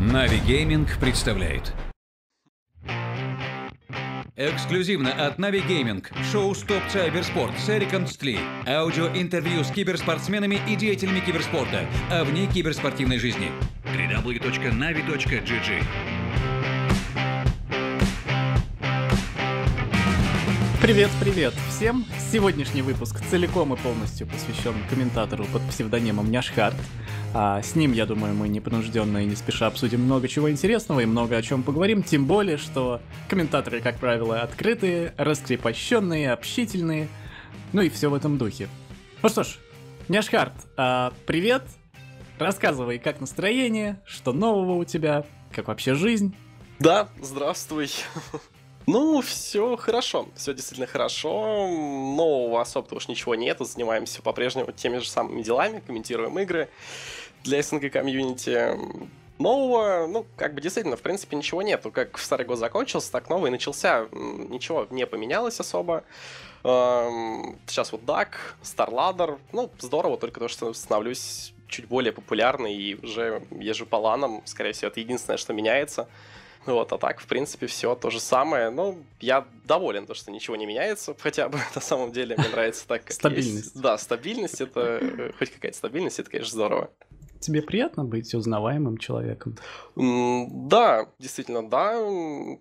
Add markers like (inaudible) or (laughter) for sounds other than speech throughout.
Нави Гейминг представляет. Эксклюзивно от Нави Гейминг. Шоу «Стоп Cybersport» с Эриком Стли. Аудиоинтервью с киберспортсменами и деятелями киберспорта. А вне киберспортивной жизни. www.navi.gg Привет, привет всем! Сегодняшний выпуск целиком и полностью посвящен комментатору под псевдонимом Няшхарт. А с ним, я думаю, мы непринужденно и не спеша обсудим много чего интересного и много о чем поговорим, тем более, что комментаторы, как правило, открытые, раскрепощенные, общительные, ну и все в этом духе. Ну что ж, Няшхарт, а, привет! Рассказывай, как настроение, что нового у тебя, как вообще жизнь. Да, здравствуй. (laughs) Ну, все хорошо. Все действительно хорошо. Нового особо уж ничего нет. Занимаемся по-прежнему теми же самыми делами, комментируем игры для СНГ комьюнити. Нового, ну, как бы действительно, в принципе, ничего нету. Как в старый год закончился, так новый начался. Ничего не поменялось особо. Эм, сейчас вот Дак, Старладер. Ну, здорово, только то, что становлюсь чуть более популярный и уже езжу по ланам. Скорее всего, это единственное, что меняется. Вот, а так, в принципе, все то же самое. Ну, я доволен, то, что ничего не меняется, хотя бы (laughs) на самом деле мне нравится так, как Стабильность. Есть. Да, стабильность, это э, хоть какая-то стабильность, это, конечно, здорово. Тебе приятно быть узнаваемым человеком? да, действительно, да.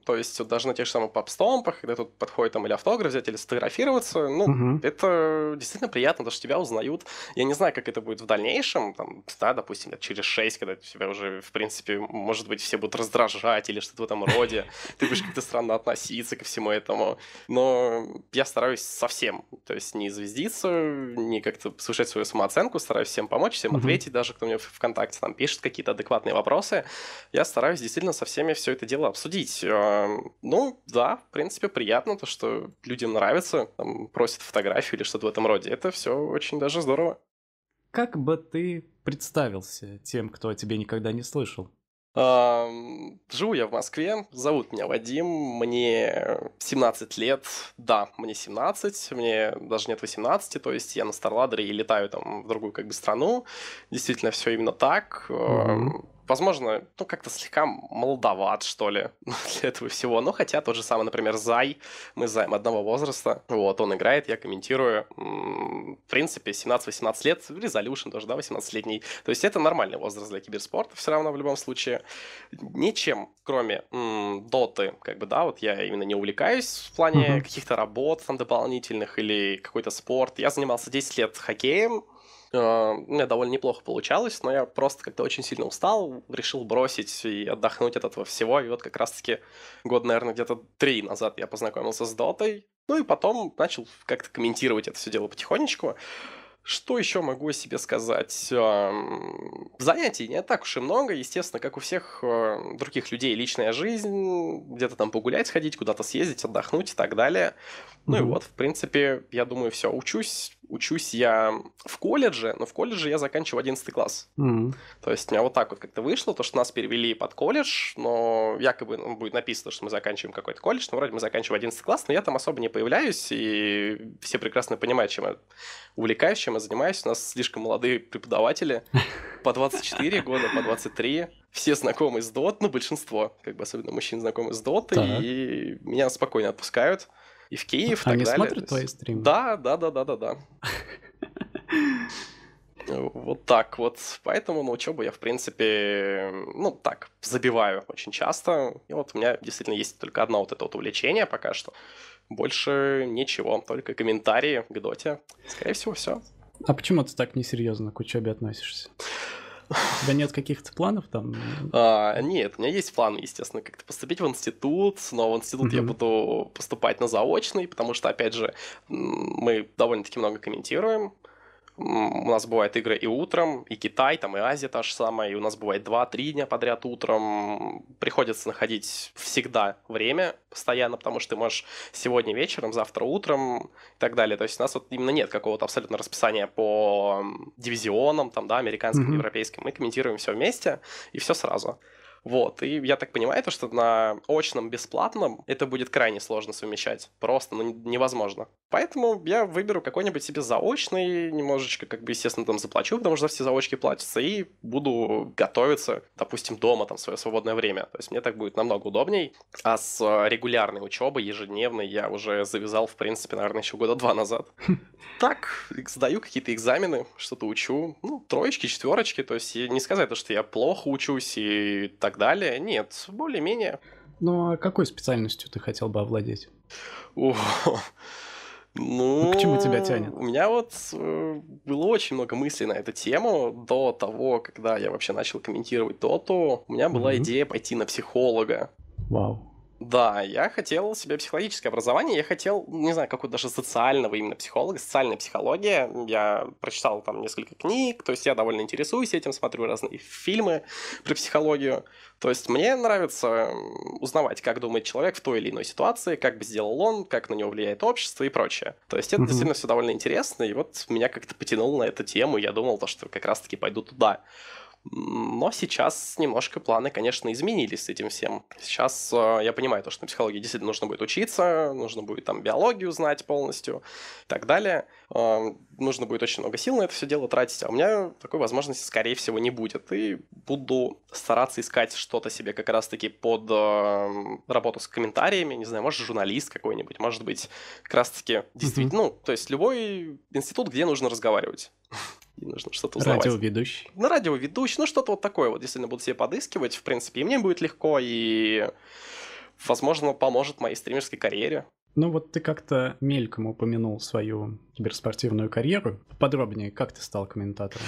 То есть даже на тех же самых поп-стомпах, когда тут подходит там или автограф взять, или сфотографироваться, ну, uh это действительно приятно, потому что тебя узнают. Я не знаю, как это будет в дальнейшем, там, да, допустим, через шесть, когда тебя уже, в принципе, может быть, все будут раздражать или что-то в этом роде, ты будешь как-то странно относиться ко всему этому. Но я стараюсь совсем, то есть не звездиться, не как-то повышать свою самооценку, стараюсь всем помочь, всем ответить, даже кто мне ВКонтакте там пишет какие-то адекватные вопросы, я стараюсь действительно со всеми все это дело обсудить. Эм, ну, да, в принципе, приятно то, что людям нравится, там, просят фотографию или что-то в этом роде. Это все очень даже здорово. Как бы ты представился тем, кто о тебе никогда не слышал? Живу я в Москве, зовут меня Вадим, мне 17 лет, да, мне 17, мне даже нет 18, то есть я на Старладере и летаю там в другую как бы страну, действительно все именно так. Mm-hmm возможно, ну, как-то слегка молодоват, что ли, (laughs) для этого всего. Но ну, хотя тот же самый, например, Зай, мы Займ одного возраста, вот, он играет, я комментирую. В принципе, 17-18 лет, резолюшн тоже, да, 18-летний. То есть это нормальный возраст для киберспорта все равно в любом случае. Ничем, кроме доты, как бы, да, вот я именно не увлекаюсь в плане каких-то работ там дополнительных или какой-то спорт. Я занимался 10 лет хоккеем, а, у меня довольно неплохо получалось, но я просто как-то очень сильно устал, решил бросить и отдохнуть от этого всего. И вот как раз-таки год, наверное, где-то три назад я познакомился с Дотой. Ну и потом начал как-то комментировать это все дело потихонечку. Что еще могу себе сказать? Занятий не так уж и много. Естественно, как у всех э, других людей, личная жизнь, где-то там погулять, сходить, куда-то съездить, отдохнуть и так далее. Ну mm-hmm. и вот, в принципе, я думаю, все. Учусь, учусь я в колледже, но в колледже я заканчиваю 11 класс. Mm-hmm. То есть у меня вот так вот как-то вышло, то, что нас перевели под колледж, но якобы ну, будет написано, что мы заканчиваем какой-то колледж, но вроде мы заканчиваем 11 класс, но я там особо не появляюсь, и все прекрасно понимают, чем я увлекаюсь, чем я занимаюсь. У нас слишком молодые преподаватели, по 24 года, по 23 все знакомы с ДОТ, ну, большинство, как бы особенно мужчин знакомы с Dota, и меня спокойно отпускают и в Киев, и так Они смотрят твои стримы? Да, да, да, да, да, да. Вот так вот. Поэтому на учебу я, в принципе, ну так, забиваю очень часто. И вот у меня действительно есть только одно вот это вот увлечение пока что. Больше ничего, только комментарии к доте. Скорее всего, все. А почему ты так несерьезно к учебе относишься? У тебя нет каких-то планов там? А, нет, у меня есть планы, естественно, как-то поступить в институт, но в институт mm-hmm. я буду поступать на заочный, потому что, опять же, мы довольно-таки много комментируем, у нас бывают игры и утром, и Китай, там и Азия та же самая, и у нас бывает 2-3 дня подряд утром. Приходится находить всегда время постоянно, потому что ты можешь сегодня вечером, завтра утром и так далее. То есть у нас вот именно нет какого-то абсолютно расписания по дивизионам, там, да, американским, mm-hmm. европейским. Мы комментируем все вместе и все сразу. Вот, и я так понимаю, то, что на очном бесплатном это будет крайне сложно совмещать. Просто, ну, невозможно. Поэтому я выберу какой-нибудь себе заочный, немножечко, как бы, естественно, там заплачу, потому что все заочки платятся, и буду готовиться, допустим, дома там свое свободное время. То есть мне так будет намного удобней. А с э, регулярной учебой, ежедневной, я уже завязал, в принципе, наверное, еще года два назад. (laughs) Так, сдаю какие-то экзамены, что-то учу. Ну, троечки, четверочки. То есть не сказать, что я плохо учусь и так так далее. Нет, более-менее. Ну а какой специальностью ты хотел бы овладеть? О, ну, ну, к чему тебя тянет? У меня вот э, было очень много мыслей на эту тему до того, когда я вообще начал комментировать Доту. У меня была mm-hmm. идея пойти на психолога. Вау. Да, я хотел себе психологическое образование, я хотел, не знаю, какого даже социального именно психолога, социальная психология. Я прочитал там несколько книг, то есть я довольно интересуюсь этим, смотрю разные фильмы про психологию. То есть мне нравится узнавать, как думает человек в той или иной ситуации, как бы сделал он, как на него влияет общество и прочее. То есть это mm-hmm. действительно все довольно интересно, и вот меня как-то потянуло на эту тему, я думал, то, что как раз-таки пойду туда. Но сейчас немножко планы, конечно, изменились с этим всем. Сейчас э, я понимаю то, что на психологии действительно нужно будет учиться, нужно будет там биологию знать полностью и так далее. Э, нужно будет очень много сил на это все дело тратить, а у меня такой возможности, скорее всего, не будет. И буду стараться искать что-то себе как раз-таки под э, работу с комментариями, не знаю, может, журналист какой-нибудь, может быть, как раз-таки действительно, mm-hmm. ну, то есть любой институт, где нужно разговаривать и нужно что-то узнавать. Радиоведущий. Ну, радиоведущий, ну что-то вот такое вот, действительно буду себе подыскивать, в принципе, и мне будет легко, и, возможно, поможет моей стримерской карьере. Ну вот ты как-то мельком упомянул свою киберспортивную карьеру. Подробнее, как ты стал комментатором?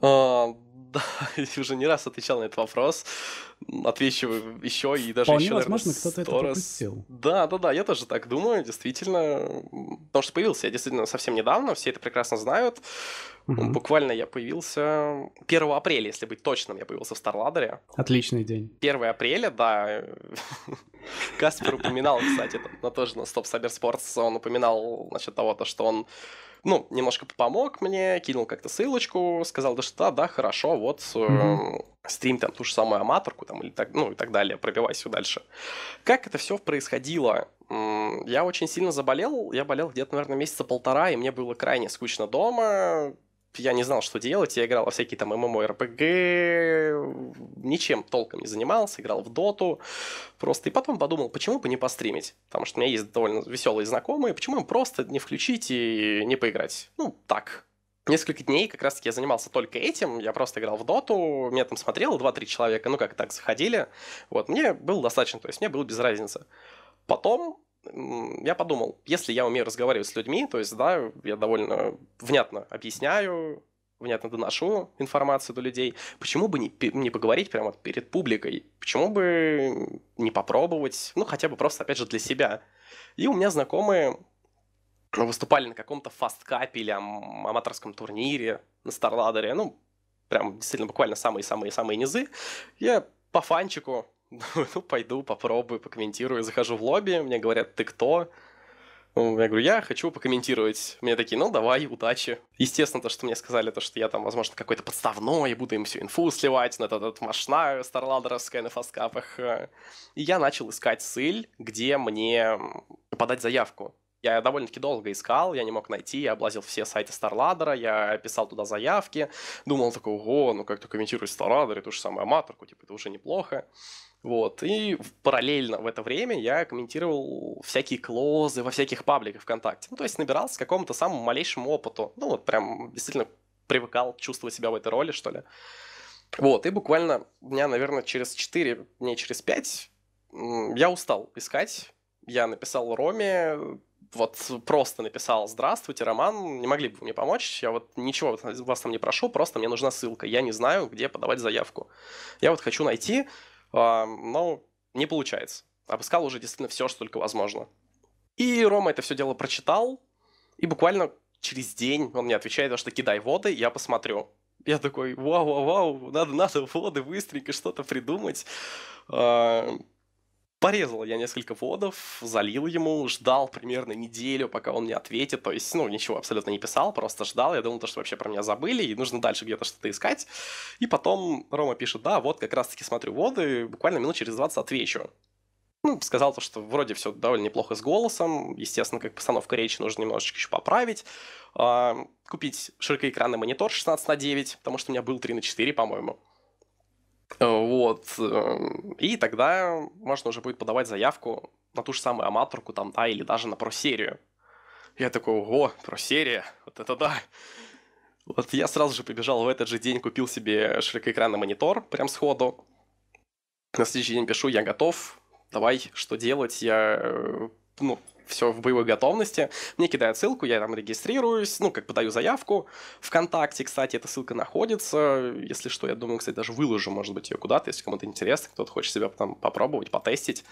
А, да, (laughs) я уже не раз отвечал на этот вопрос. Отвечу еще и даже Вполне еще, возможно, кто-то это раз. пропустил. Да, да, да, я тоже так думаю, действительно. Потому что появился я действительно совсем недавно, все это прекрасно знают. Угу. Буквально я появился 1 апреля, если быть точным, я появился в Старладере. Отличный день. 1 апреля, да. (laughs) Каспер упоминал, кстати, на тоже на Stop Cyber Sports, он упоминал насчет того, то, что он ну, немножко помог мне, кинул как-то ссылочку, сказал, да что, да, хорошо, вот э, стрим там ту же самую аматорку там или так, ну и так далее, пробивайся дальше. Как это все происходило? Я очень сильно заболел, я болел где-то, наверное, месяца полтора, и мне было крайне скучно дома, я не знал, что делать, я играл во всякие там MMORPG, ничем толком не занимался, играл в доту, просто, и потом подумал, почему бы не постримить, потому что у меня есть довольно веселые знакомые, почему им просто не включить и не поиграть, ну, так, несколько дней как раз-таки я занимался только этим, я просто играл в доту, меня там смотрело 2-3 человека, ну как так, заходили, вот, мне было достаточно, то есть мне было без разницы. Потом я подумал, если я умею разговаривать с людьми, то есть, да, я довольно внятно объясняю, внятно доношу информацию до людей, почему бы не, не поговорить прямо перед публикой? Почему бы не попробовать? Ну, хотя бы просто, опять же, для себя. И у меня знакомые выступали на каком-то фасткапе или а- аматорском турнире на Старладере, ну, прям действительно буквально самые-самые-самые низы. Я по фанчику (laughs) ну, пойду, попробую, покомментирую. Захожу в лобби, мне говорят, ты кто? Ну, я говорю, я хочу покомментировать. Мне такие, ну, давай, удачи. Естественно, то, что мне сказали, то, что я там, возможно, какой-то подставной, буду им всю инфу сливать, ну, на этот машина старладеровская на фаскапах. Э. И я начал искать ссыль, где мне подать заявку. Я довольно-таки долго искал, я не мог найти, я облазил все сайты Старладера, я писал туда заявки, думал такой, ого, ну как-то комментировать Старладер, это уже самый аматорку, типа, это уже неплохо. Вот. И параллельно в это время я комментировал всякие клозы во всяких пабликах ВКонтакте. Ну, то есть набирался к какому-то самому малейшему опыту. Ну, вот прям действительно привыкал чувствовать себя в этой роли, что ли. Вот, и буквально дня, наверное, через 4, не через 5 я устал искать. Я написал Роме, вот просто написал «Здравствуйте, Роман, не могли бы вы мне помочь? Я вот ничего вас там не прошу, просто мне нужна ссылка. Я не знаю, где подавать заявку. Я вот хочу найти а, но не получается. Обыскал уже действительно все, что только возможно. И Рома это все дело прочитал, и буквально через день он мне отвечает, что кидай воды, я посмотрю. Я такой, вау-вау-вау, надо, надо воды быстренько что-то придумать. А, Порезал я несколько водов, залил ему, ждал примерно неделю, пока он мне ответит. То есть, ну, ничего абсолютно не писал, просто ждал. Я думал, то, что вообще про меня забыли, и нужно дальше где-то что-то искать. И потом Рома пишет, да, вот как раз-таки смотрю воды, буквально минут через 20 отвечу. Ну, сказал то, что вроде все довольно неплохо с голосом. Естественно, как постановка речи нужно немножечко еще поправить. А, купить широкоэкранный монитор 16 на 9, потому что у меня был 3 на 4, по-моему. Вот. Эм, и тогда можно уже будет подавать заявку на ту же самую аматорку там, да, или даже на просерию. Я такой, ого, просерия, вот это да. Вот я сразу же побежал в этот же день, купил себе широкоэкранный монитор, прям сходу. На следующий день пишу, я готов, давай, что делать, я, э, ну, все в боевой готовности. Мне кидают ссылку, я там регистрируюсь, ну, как подаю заявку. Вконтакте, кстати, эта ссылка находится. Если что, я думаю, кстати, даже выложу, может быть, ее куда-то, если кому-то интересно, кто-то хочет себя там попробовать, потестить.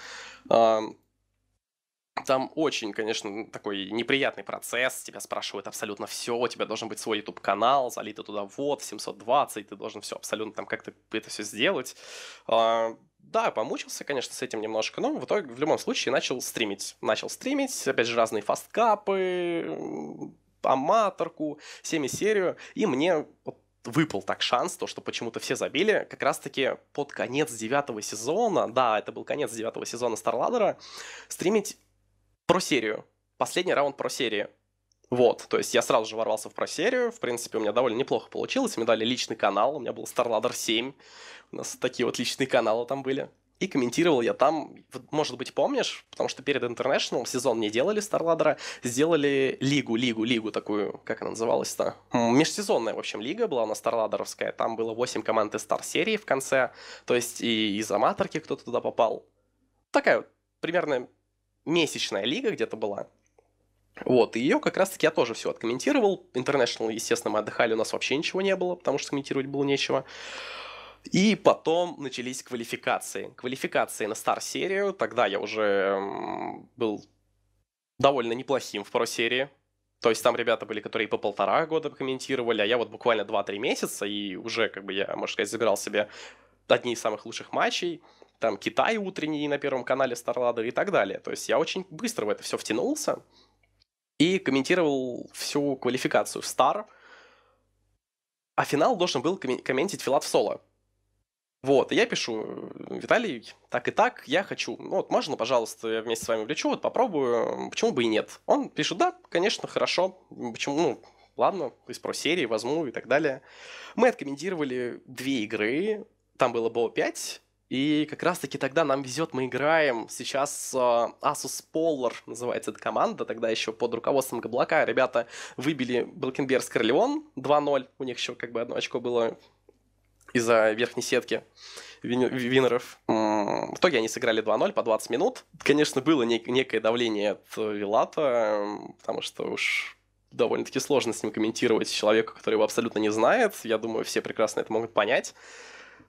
Там очень, конечно, такой неприятный процесс, тебя спрашивают абсолютно все, у тебя должен быть свой YouTube-канал, залито туда вот, 720, ты должен все абсолютно там как-то это все сделать да, помучился, конечно, с этим немножко, но в итоге, в любом случае, начал стримить. Начал стримить, опять же, разные фасткапы, аматорку, семи-серию, и мне вот выпал так шанс, то, что почему-то все забили, как раз-таки под конец девятого сезона, да, это был конец девятого сезона Старладера, стримить про серию, последний раунд про серию. Вот, то есть я сразу же ворвался в просерию, в принципе, у меня довольно неплохо получилось, мне дали личный канал, у меня был StarLadder 7, у нас такие вот личные каналы там были. И комментировал я там, может быть, помнишь, потому что перед International сезон не делали Старладера, сделали лигу, лигу, лигу такую, как она называлась-то? Межсезонная, в общем, лига была у нас Старладеровская, там было 8 команд из Стар-серии в конце, то есть и из Аматорки кто-то туда попал. Такая вот примерно месячная лига где-то была. Вот, и ее как раз-таки я тоже все откомментировал. International, естественно, мы отдыхали, у нас вообще ничего не было, потому что комментировать было нечего. И потом начались квалификации. Квалификации на стар-серию. Тогда я уже был довольно неплохим в про-серии. То есть там ребята были, которые по полтора года комментировали, а я вот буквально 2-3 месяца, и уже, как бы, я, можно сказать, забирал себе одни из самых лучших матчей там Китай утренний на Первом канале Старлада и так далее. То есть я очень быстро в это все втянулся и комментировал всю квалификацию в Стар, а финал должен был комментить Филат в соло. Вот, и я пишу, «Э, Виталий, так и так, я хочу, ну вот можно, пожалуйста, я вместе с вами влечу, вот попробую, почему бы и нет. Он пишет, да, конечно, хорошо, почему, ну, ладно, из про серии возьму и так далее. Мы откомментировали две игры, там было БО 5, и как раз-таки тогда нам везет, мы играем. Сейчас э, Asus Polar называется эта команда, тогда еще под руководством Габлака, Ребята выбили Блэкенберс Корлеон 2-0. У них еще как бы одно очко было из-за верхней сетки винеров. В итоге они сыграли 2-0 по 20 минут. Конечно, было не- некое давление от Вилата, потому что уж довольно-таки сложно с ним комментировать человека, который его абсолютно не знает. Я думаю, все прекрасно это могут понять.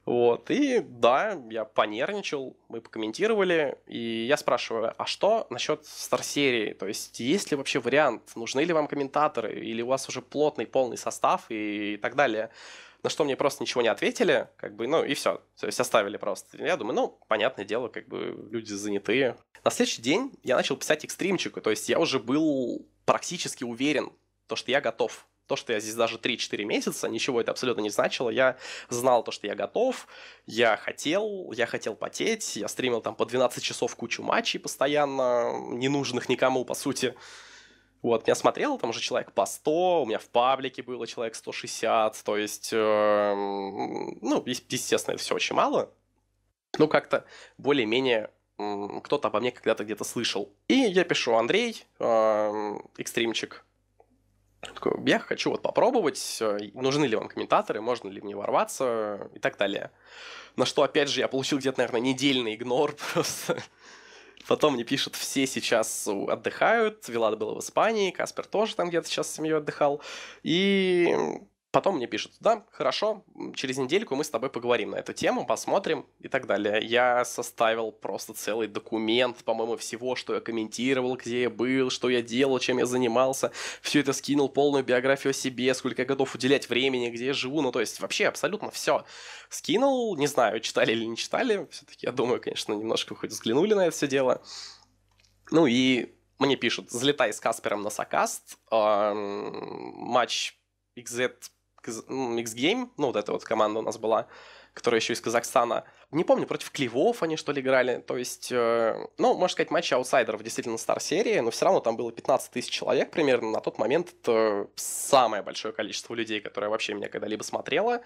Вот, и да, я понервничал, мы покомментировали, и я спрашиваю, а что насчет стар-серии? То есть есть ли вообще вариант, нужны ли вам комментаторы, или у вас уже плотный, полный состав и, и так далее? На что мне просто ничего не ответили, как бы, ну и все, то есть оставили просто. Я думаю, ну, понятное дело, как бы люди занятые. На следующий день я начал писать экстримчику, то есть я уже был практически уверен, то, что я готов то, что я здесь даже 3-4 месяца, ничего это абсолютно не значило. Я знал то, что я готов, я хотел, я хотел потеть, я стримил там по 12 часов кучу матчей постоянно, ненужных никому, по сути. Вот, меня смотрел там уже человек по 100, у меня в паблике было человек 160, то есть, э, ну, естественно, это все очень мало. Ну, как-то более-менее кто-то обо мне когда-то где-то слышал. И я пишу, Андрей, э, экстримчик, такой, я хочу вот попробовать, нужны ли вам комментаторы, можно ли мне ворваться и так далее. На что, опять же, я получил где-то, наверное, недельный игнор (laughs) просто. Потом мне пишут, все сейчас отдыхают, Вилад был в Испании, Каспер тоже там где-то сейчас с семьей отдыхал. И Потом мне пишут, да, хорошо, через недельку мы с тобой поговорим на эту тему, посмотрим и так далее. Я составил просто целый документ, по-моему, всего, что я комментировал, где я был, что я делал, чем я занимался. Все это скинул, полную биографию о себе, сколько я готов уделять времени, где я живу, ну то есть вообще абсолютно все. Скинул, не знаю, читали или не читали, все-таки я думаю, конечно, немножко хоть взглянули на это все дело. Ну и мне пишут, залетай с Каспером на Сакаст, матч XZ X-Game, ну, вот эта вот команда у нас была, которая еще из Казахстана. Не помню, против Клевов они, что ли, играли. То есть, э, ну, можно сказать, матчи аутсайдеров действительно стар-серии, но все равно там было 15 тысяч человек примерно. На тот момент это самое большое количество людей, которое вообще меня когда-либо смотрело.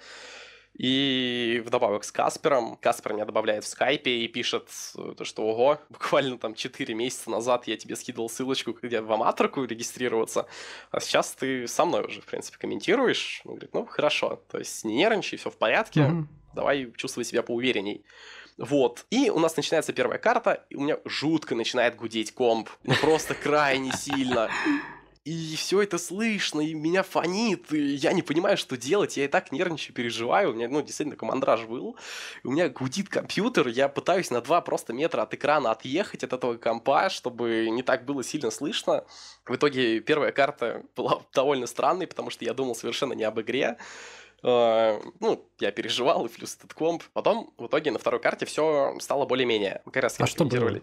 И вдобавок с Каспером. Каспер меня добавляет в скайпе и пишет, э, что ого, (laughs) буквально там 4 месяца назад я тебе скидывал ссылочку, где в Аматорку регистрироваться, а сейчас ты со мной уже, в принципе, комментируешь. Он говорит, ну, хорошо, то есть не нервничай, все в порядке, mm-hmm. давай чувствуй себя поуверенней. Вот. И у нас начинается первая карта, и у меня жутко начинает гудеть комп. Ну, просто крайне сильно. (laughs) и все это слышно, и меня фонит, и я не понимаю, что делать, я и так нервничаю, переживаю, у меня, ну, действительно, командраж был, у меня гудит компьютер, я пытаюсь на два просто метра от экрана отъехать от этого компа, чтобы не так было сильно слышно. В итоге первая карта была (laughs) довольно странной, потому что я думал совершенно не об игре, э, ну, я переживал, и плюс этот комп. Потом, в итоге, на второй карте все стало более-менее. Как раз а что было?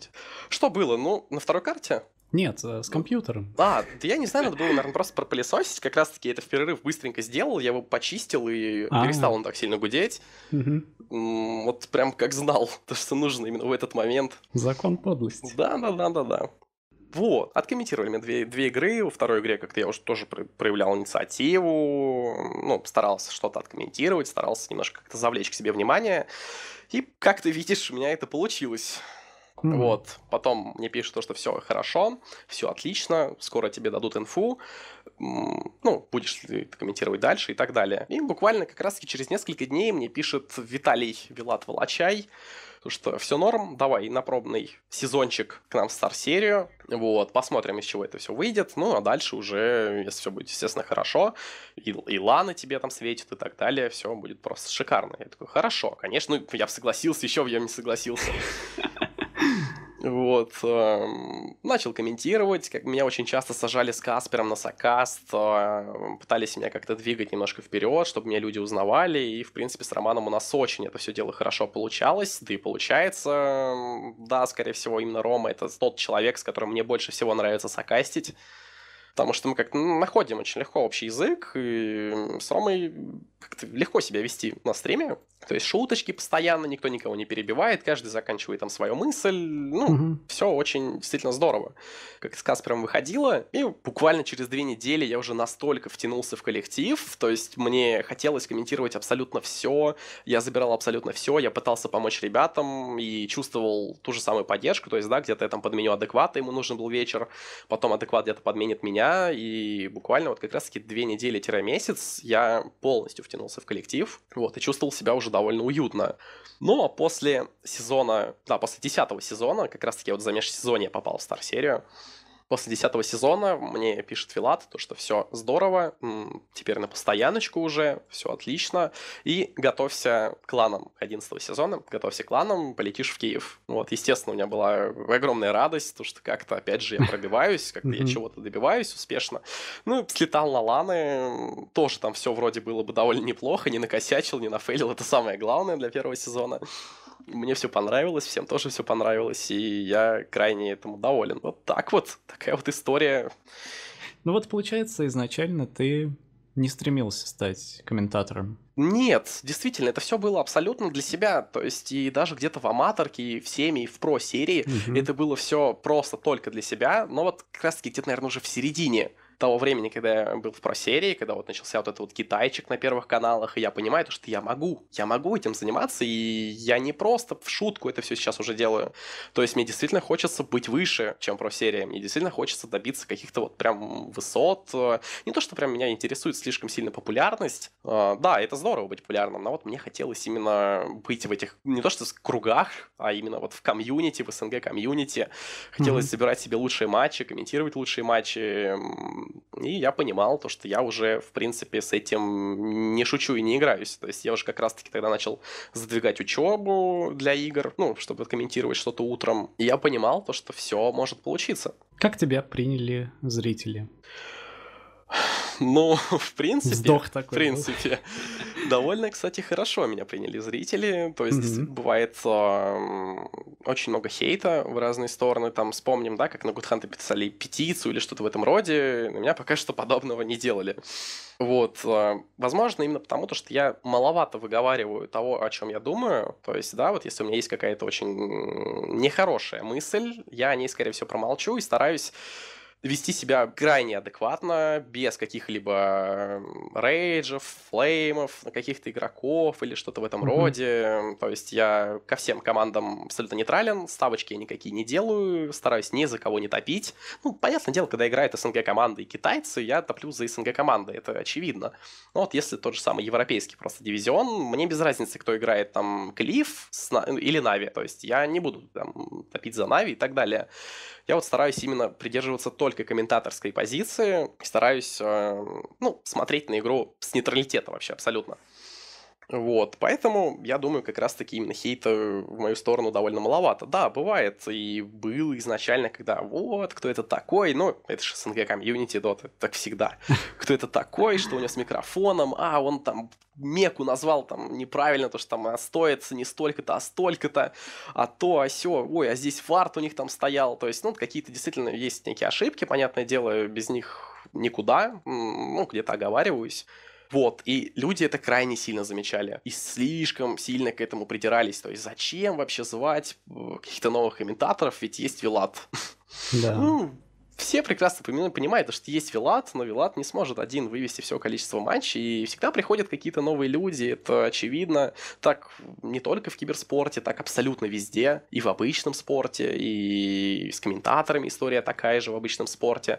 Что было? Ну, на второй карте нет, э, с ну, компьютером. (laughs) А, да я не знаю, надо было, наверное, просто пропылесосить. Как раз-таки это в перерыв быстренько сделал, я его почистил и А-а-а. перестал он так сильно гудеть. Угу. Вот прям как знал, (laughs) то, что нужно именно в этот момент. Закон подлости. Да-да-да-да-да. Вот, откомментировали мы две, две игры. Во второй игре как-то я уже тоже проявлял инициативу, ну, старался что-то откомментировать, старался немножко как-то завлечь к себе внимание. И, как ты видишь, у меня это получилось. Mm-hmm. Вот. Потом мне пишут то, что все хорошо, все отлично, скоро тебе дадут инфу, ну, будешь ли ты комментировать дальше и так далее. И буквально как раз-таки через несколько дней мне пишет Виталий Вилат Волочай, что все норм, давай на пробный сезончик к нам в стар-серию, вот, посмотрим, из чего это все выйдет, ну, а дальше уже, если все будет, естественно, хорошо, и, и Лана тебе там светит и так далее, все будет просто шикарно. Я такой, хорошо, конечно, ну, я согласился, еще я не согласился. (laughs) Вот. Эм, начал комментировать, как меня очень часто сажали с Каспером на сакаст, э, пытались меня как-то двигать немножко вперед, чтобы меня люди узнавали, и, в принципе, с Романом у нас очень это все дело хорошо получалось, да и получается. Эм, да, скорее всего, именно Рома — это тот человек, с которым мне больше всего нравится сакастить, Потому что мы как находим очень легко общий язык, и с Ромой как-то легко себя вести на стриме. То есть шуточки постоянно, никто никого не перебивает, каждый заканчивает там свою мысль. Ну, угу. все очень действительно здорово. Как с Каспером выходило, и буквально через две недели я уже настолько втянулся в коллектив, то есть мне хотелось комментировать абсолютно все, я забирал абсолютно все, я пытался помочь ребятам и чувствовал ту же самую поддержку, то есть, да, где-то я там подменю адекват, ему нужен был вечер, потом адекват где-то подменит меня, и буквально вот как раз-таки две недели-месяц я полностью втянулся в коллектив, вот, и чувствовал себя уже довольно уютно. Ну, а после сезона, да, после десятого сезона, как раз-таки вот за межсезонье попал в Стар-серию, После 10 сезона мне пишет Филат, то что все здорово, теперь на постояночку уже, все отлично, и готовься к кланам 11 сезона, готовься к кланам, полетишь в Киев. Вот, естественно, у меня была огромная радость, то что как-то, опять же, я пробиваюсь, (laughs) как-то я чего-то добиваюсь успешно. Ну, слетал на ланы, тоже там все вроде было бы довольно неплохо, не накосячил, не нафейлил, это самое главное для первого сезона. Мне все понравилось, всем тоже все понравилось, и я крайне этому доволен. Вот так вот, такая вот история. Ну вот получается, изначально ты не стремился стать комментатором? Нет, действительно, это все было абсолютно для себя. То есть, и даже где-то в аматорке, и в семи, и в про серии угу. это было все просто только для себя. Но вот как раз таки где-то, наверное, уже в середине того времени, когда я был в просерии, когда вот начался вот этот вот китайчик на первых каналах, и я понимаю, то, что я могу, я могу этим заниматься, и я не просто в шутку это все сейчас уже делаю. То есть мне действительно хочется быть выше, чем просерия, мне действительно хочется добиться каких-то вот прям высот. Э, не то, что прям меня интересует слишком сильно популярность, э, да, это здорово быть популярным, но вот мне хотелось именно быть в этих, не то что в кругах, а именно вот в комьюнити, в СНГ комьюнити. Хотелось mm-hmm. забирать себе лучшие матчи, комментировать лучшие матчи, и я понимал то, что я уже, в принципе, с этим не шучу и не играюсь. То есть я уже как раз-таки тогда начал задвигать учебу для игр, ну, чтобы комментировать что-то утром. И я понимал то, что все может получиться. Как тебя приняли зрители? Ну, (laughs) в принципе, Вздох такой, в принципе, был. довольно, кстати, хорошо меня приняли зрители. То есть mm-hmm. бывает э, очень много хейта в разные стороны. Там вспомним, да, как на Гудханте писали петицию или что-то в этом роде. На меня пока что подобного не делали. Вот, э, возможно, именно потому, то, что я маловато выговариваю того, о чем я думаю. То есть, да, вот если у меня есть какая-то очень нехорошая мысль, я о ней, скорее всего, промолчу и стараюсь вести себя крайне адекватно, без каких-либо рейджев, флеймов каких-то игроков или что-то в этом mm-hmm. роде. То есть я ко всем командам абсолютно нейтрален, ставочки я никакие не делаю, стараюсь ни за кого не топить. Ну, понятное дело, когда играет СНГ команда и китайцы, я топлю за СНГ команды, это очевидно. Но вот если тот же самый европейский просто дивизион, мне без разницы, кто играет там Клифф или Нави, то есть я не буду там топить за Нави и так далее. Я вот стараюсь именно придерживаться только комментаторской позиции, стараюсь, э, ну, смотреть на игру с нейтралитета вообще абсолютно. Вот, поэтому я думаю, как раз-таки именно хейта в мою сторону довольно маловато. Да, бывает, и был изначально, когда вот, кто это такой, ну, это же СНГ комьюнити, доты, так всегда. Кто это такой, что у него с микрофоном, а, он там Меку назвал там неправильно, то, что там а стоится не столько-то, а столько-то, а то, а все, ой, а здесь фарт у них там стоял, то есть, ну, какие-то действительно есть некие ошибки, понятное дело, без них никуда, ну, где-то оговариваюсь, вот, и люди это крайне сильно замечали и слишком сильно к этому притирались. То есть зачем вообще звать э, каких-то новых комментаторов, ведь есть Вилат. Да. Ну, все прекрасно понимают, что есть Вилат, но Вилат не сможет один вывести все количество матчей, и всегда приходят какие-то новые люди, это очевидно, так не только в киберспорте, так абсолютно везде, и в обычном спорте, и с комментаторами история такая же в обычном спорте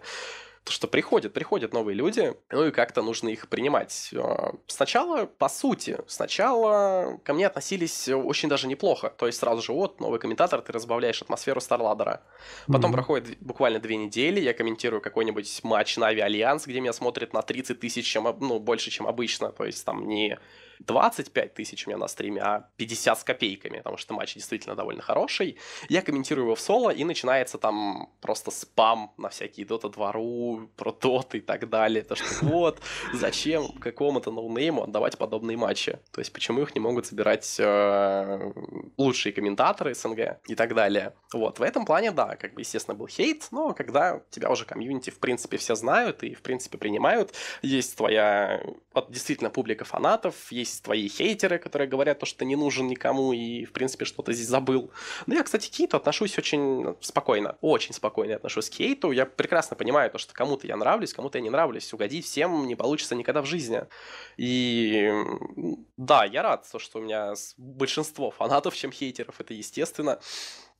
то, что приходят, приходят новые люди, ну и как-то нужно их принимать. А, сначала, по сути, сначала ко мне относились очень даже неплохо. То есть сразу же, вот, новый комментатор, ты разбавляешь атмосферу Старладера. Потом mm-hmm. проходит буквально две недели, я комментирую какой-нибудь матч на Авиальянс, где меня смотрит на 30 тысяч, чем, ну, больше, чем обычно. То есть там не 25 тысяч у меня на стриме, а 50 с копейками, потому что матч действительно довольно хороший. Я комментирую его в соло, и начинается там просто спам на всякие Dota 2.ru, про Dota и так далее. То, что вот, зачем какому-то ноунейму отдавать подобные матчи? То есть почему их не могут собирать э, лучшие комментаторы СНГ и так далее? Вот, в этом плане, да, как бы, естественно, был хейт, но когда тебя уже комьюнити, в принципе, все знают и, в принципе, принимают, есть твоя вот, действительно публика фанатов, есть есть твои хейтеры, которые говорят то, что ты не нужен никому и, в принципе, что-то здесь забыл. Но ну, я, кстати, к Кейту отношусь очень ну, спокойно, очень спокойно отношусь к Кейту. Я прекрасно понимаю то, что кому-то я нравлюсь, кому-то я не нравлюсь. Угодить всем не получится никогда в жизни. И да, я рад, то, что у меня большинство фанатов, чем хейтеров, это естественно.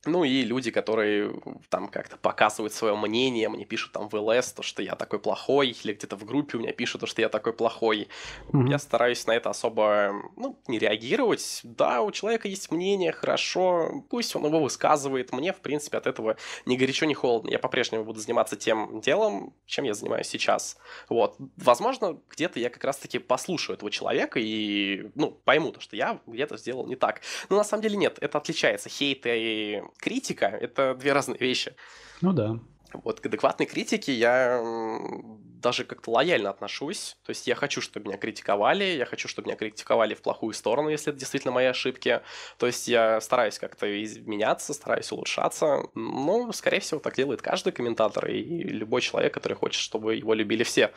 Ну и люди, которые там как-то показывают свое мнение, мне пишут там в ЛС, то, что я такой плохой, или где-то в группе у меня пишут, то, что я такой плохой. Mm-hmm. Я стараюсь на это особо, ну, не реагировать. Да, у человека есть мнение, хорошо, пусть он его высказывает. Мне, в принципе, от этого ни горячо, ни холодно. Я по-прежнему буду заниматься тем делом, чем я занимаюсь сейчас. Вот. Возможно, где-то я как раз-таки послушаю этого человека и, ну, пойму то, что я где-то сделал не так. Но на самом деле нет, это отличается. Хейт и критика — это две разные вещи. Ну да. Вот к адекватной критике я даже как-то лояльно отношусь. То есть я хочу, чтобы меня критиковали, я хочу, чтобы меня критиковали в плохую сторону, если это действительно мои ошибки. То есть я стараюсь как-то изменяться, стараюсь улучшаться. Но, скорее всего, так делает каждый комментатор и любой человек, который хочет, чтобы его любили все.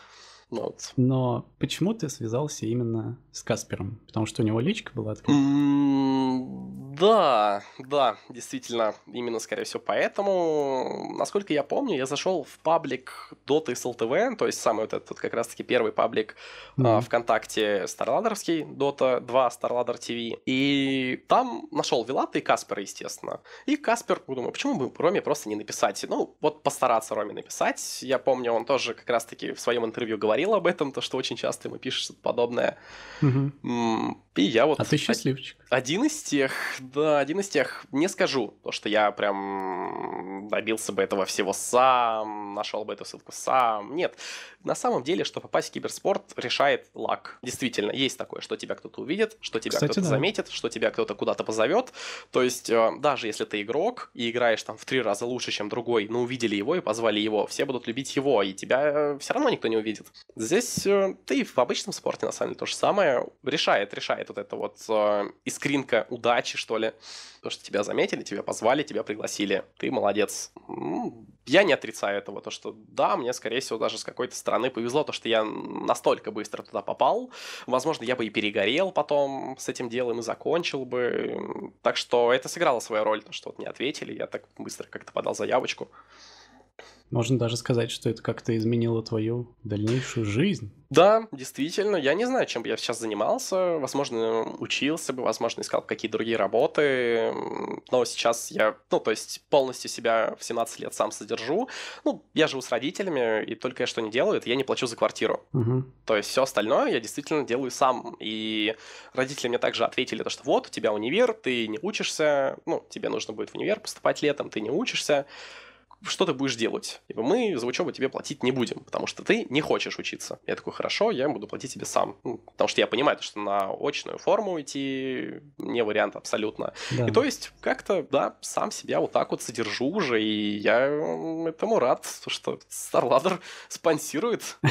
Молодцы. Но почему ты связался именно с Каспером? Потому что у него личка была открыта? Mm, да, да, действительно, именно, скорее всего, поэтому, насколько я помню, я зашел в паблик Dota SLTV, то есть самый вот этот как раз-таки первый паблик mm. э, ВКонтакте Старладерский, Dota 2 Starladder TV, и там нашел Вилата и Каспера, естественно. И Каспер, ну, думаю, почему бы Роме просто не написать? Ну, вот постараться Роме написать. Я помню, он тоже как раз-таки в своем интервью говорил, говорил об этом, то что очень часто ему пишут что-то подобное. Угу. И я вот... А ты счастливчик. Один из тех, да, один из тех. Не скажу, то что я прям добился бы этого всего сам, нашел бы эту ссылку сам. Нет, на самом деле, что попасть в киберспорт, решает лак. Действительно, есть такое, что тебя кто-то увидит, что тебя кто-то да. заметит, что тебя кто-то куда-то позовет. То есть, э, даже если ты игрок и играешь там в три раза лучше, чем другой, но увидели его и позвали его, все будут любить его, и тебя э, все равно никто не увидит. Здесь, э, да и в обычном спорте, на самом деле, то же самое. Решает, решает вот это вот э, искринка удачи, что ли. То, что тебя заметили, тебя позвали, тебя пригласили. Ты молодец. Я не отрицаю этого, то, что да, мне, скорее всего, даже с какой-то стороны повезло, то, что я настолько быстро туда попал. Возможно, я бы и перегорел потом с этим делом и закончил бы. Так что это сыграло свою роль, то, что вот мне ответили, я так быстро как-то подал заявочку. Можно даже сказать, что это как-то изменило твою дальнейшую жизнь. Да, действительно. Я не знаю, чем бы я сейчас занимался. Возможно, учился бы, возможно, искал какие-то другие работы. Но сейчас я, ну, то есть полностью себя в 17 лет сам содержу. Ну, я живу с родителями, и только я что не делаю, это я не плачу за квартиру. Угу. То есть все остальное я действительно делаю сам. И родители мне также ответили, то, что вот, у тебя универ, ты не учишься, ну, тебе нужно будет в универ поступать летом, ты не учишься что ты будешь делать? Типа, мы за учебу тебе платить не будем, потому что ты не хочешь учиться. Я такой, хорошо, я буду платить тебе сам. Ну, потому что я понимаю, что на очную форму идти не вариант абсолютно. Да. И то есть как-то, да, сам себя вот так вот содержу уже, и я этому рад, что StarLadder спонсирует (laughs)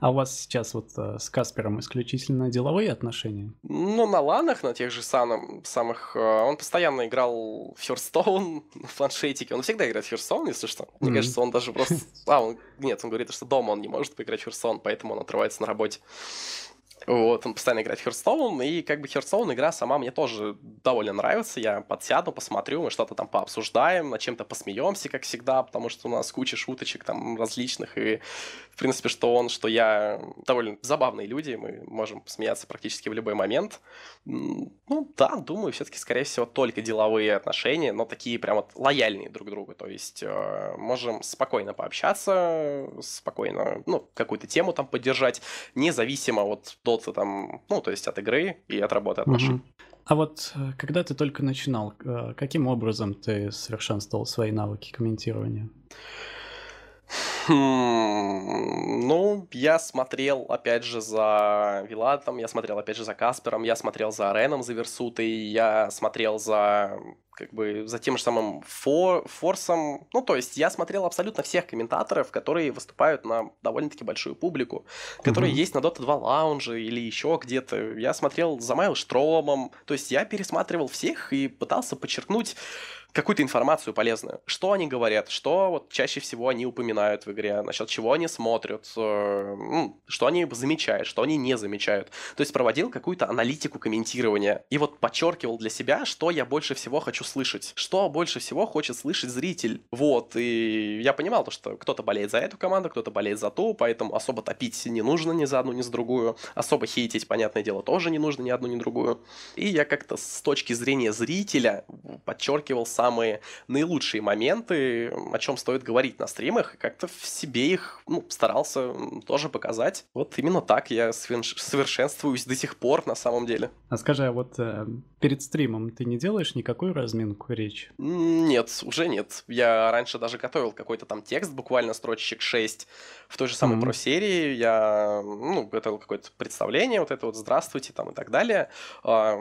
А у вас сейчас вот э, с Каспером исключительно деловые отношения? Ну, на ланах, на тех же самых, самых э, он постоянно играл Ферстоун на планшетике. Он всегда играет Ферстоун, если что. Мне mm-hmm. кажется, он даже просто... (laughs) А, он... нет, он говорит, что дома он не может поиграть Ферстоун, поэтому он отрывается на работе. Вот, он постоянно играет Херстоун, и как бы Херстоун игра сама мне тоже довольно нравится. Я подсяду, посмотрю, мы что-то там пообсуждаем, над чем-то посмеемся, как всегда, потому что у нас куча шуточек там различных, и в принципе, что он, что я довольно забавные люди, мы можем посмеяться практически в любой момент. Ну да, думаю, все-таки, скорее всего, только деловые отношения, но такие прям вот лояльные друг к другу, то есть э, можем спокойно пообщаться, спокойно, ну, какую-то тему там поддержать, независимо от до что там, ну, то есть от игры и от работы, от машин. Угу. А вот э, когда ты только начинал, э, каким образом ты совершенствовал свои навыки комментирования? Хм, ну, я смотрел, опять же, за Виладом, я смотрел, опять же, за Каспером, я смотрел за Реном, за Версутой, я смотрел за как бы за тем же самым фо, форсом. Ну, то есть я смотрел абсолютно всех комментаторов, которые выступают на довольно-таки большую публику, которые mm-hmm. есть на Dota 2 лаунже или еще где-то. Я смотрел за Майл Штромом. То есть я пересматривал всех и пытался подчеркнуть какую-то информацию полезную. Что они говорят, что вот чаще всего они упоминают в игре, насчет чего они смотрят, э, что они замечают, что они не замечают. То есть проводил какую-то аналитику комментирования и вот подчеркивал для себя, что я больше всего хочу слышать, что больше всего хочет слышать зритель. Вот, и я понимал то, что кто-то болеет за эту команду, кто-то болеет за ту, поэтому особо топить не нужно ни за одну, ни за другую. Особо хейтить, понятное дело, тоже не нужно ни одну, ни другую. И я как-то с точки зрения зрителя подчеркивал сам самые наилучшие моменты, о чем стоит говорить на стримах, и как-то в себе их ну, старался тоже показать. Вот именно так я совершенствуюсь до сих пор на самом деле. А скажи, а вот э, перед стримом ты не делаешь никакую разминку речь Нет, уже нет. Я раньше даже готовил какой-то там текст, буквально строчек 6 в той же самой mm-hmm. про-серии. Я ну, готовил какое-то представление, вот это вот «Здравствуйте» там и так далее. Э,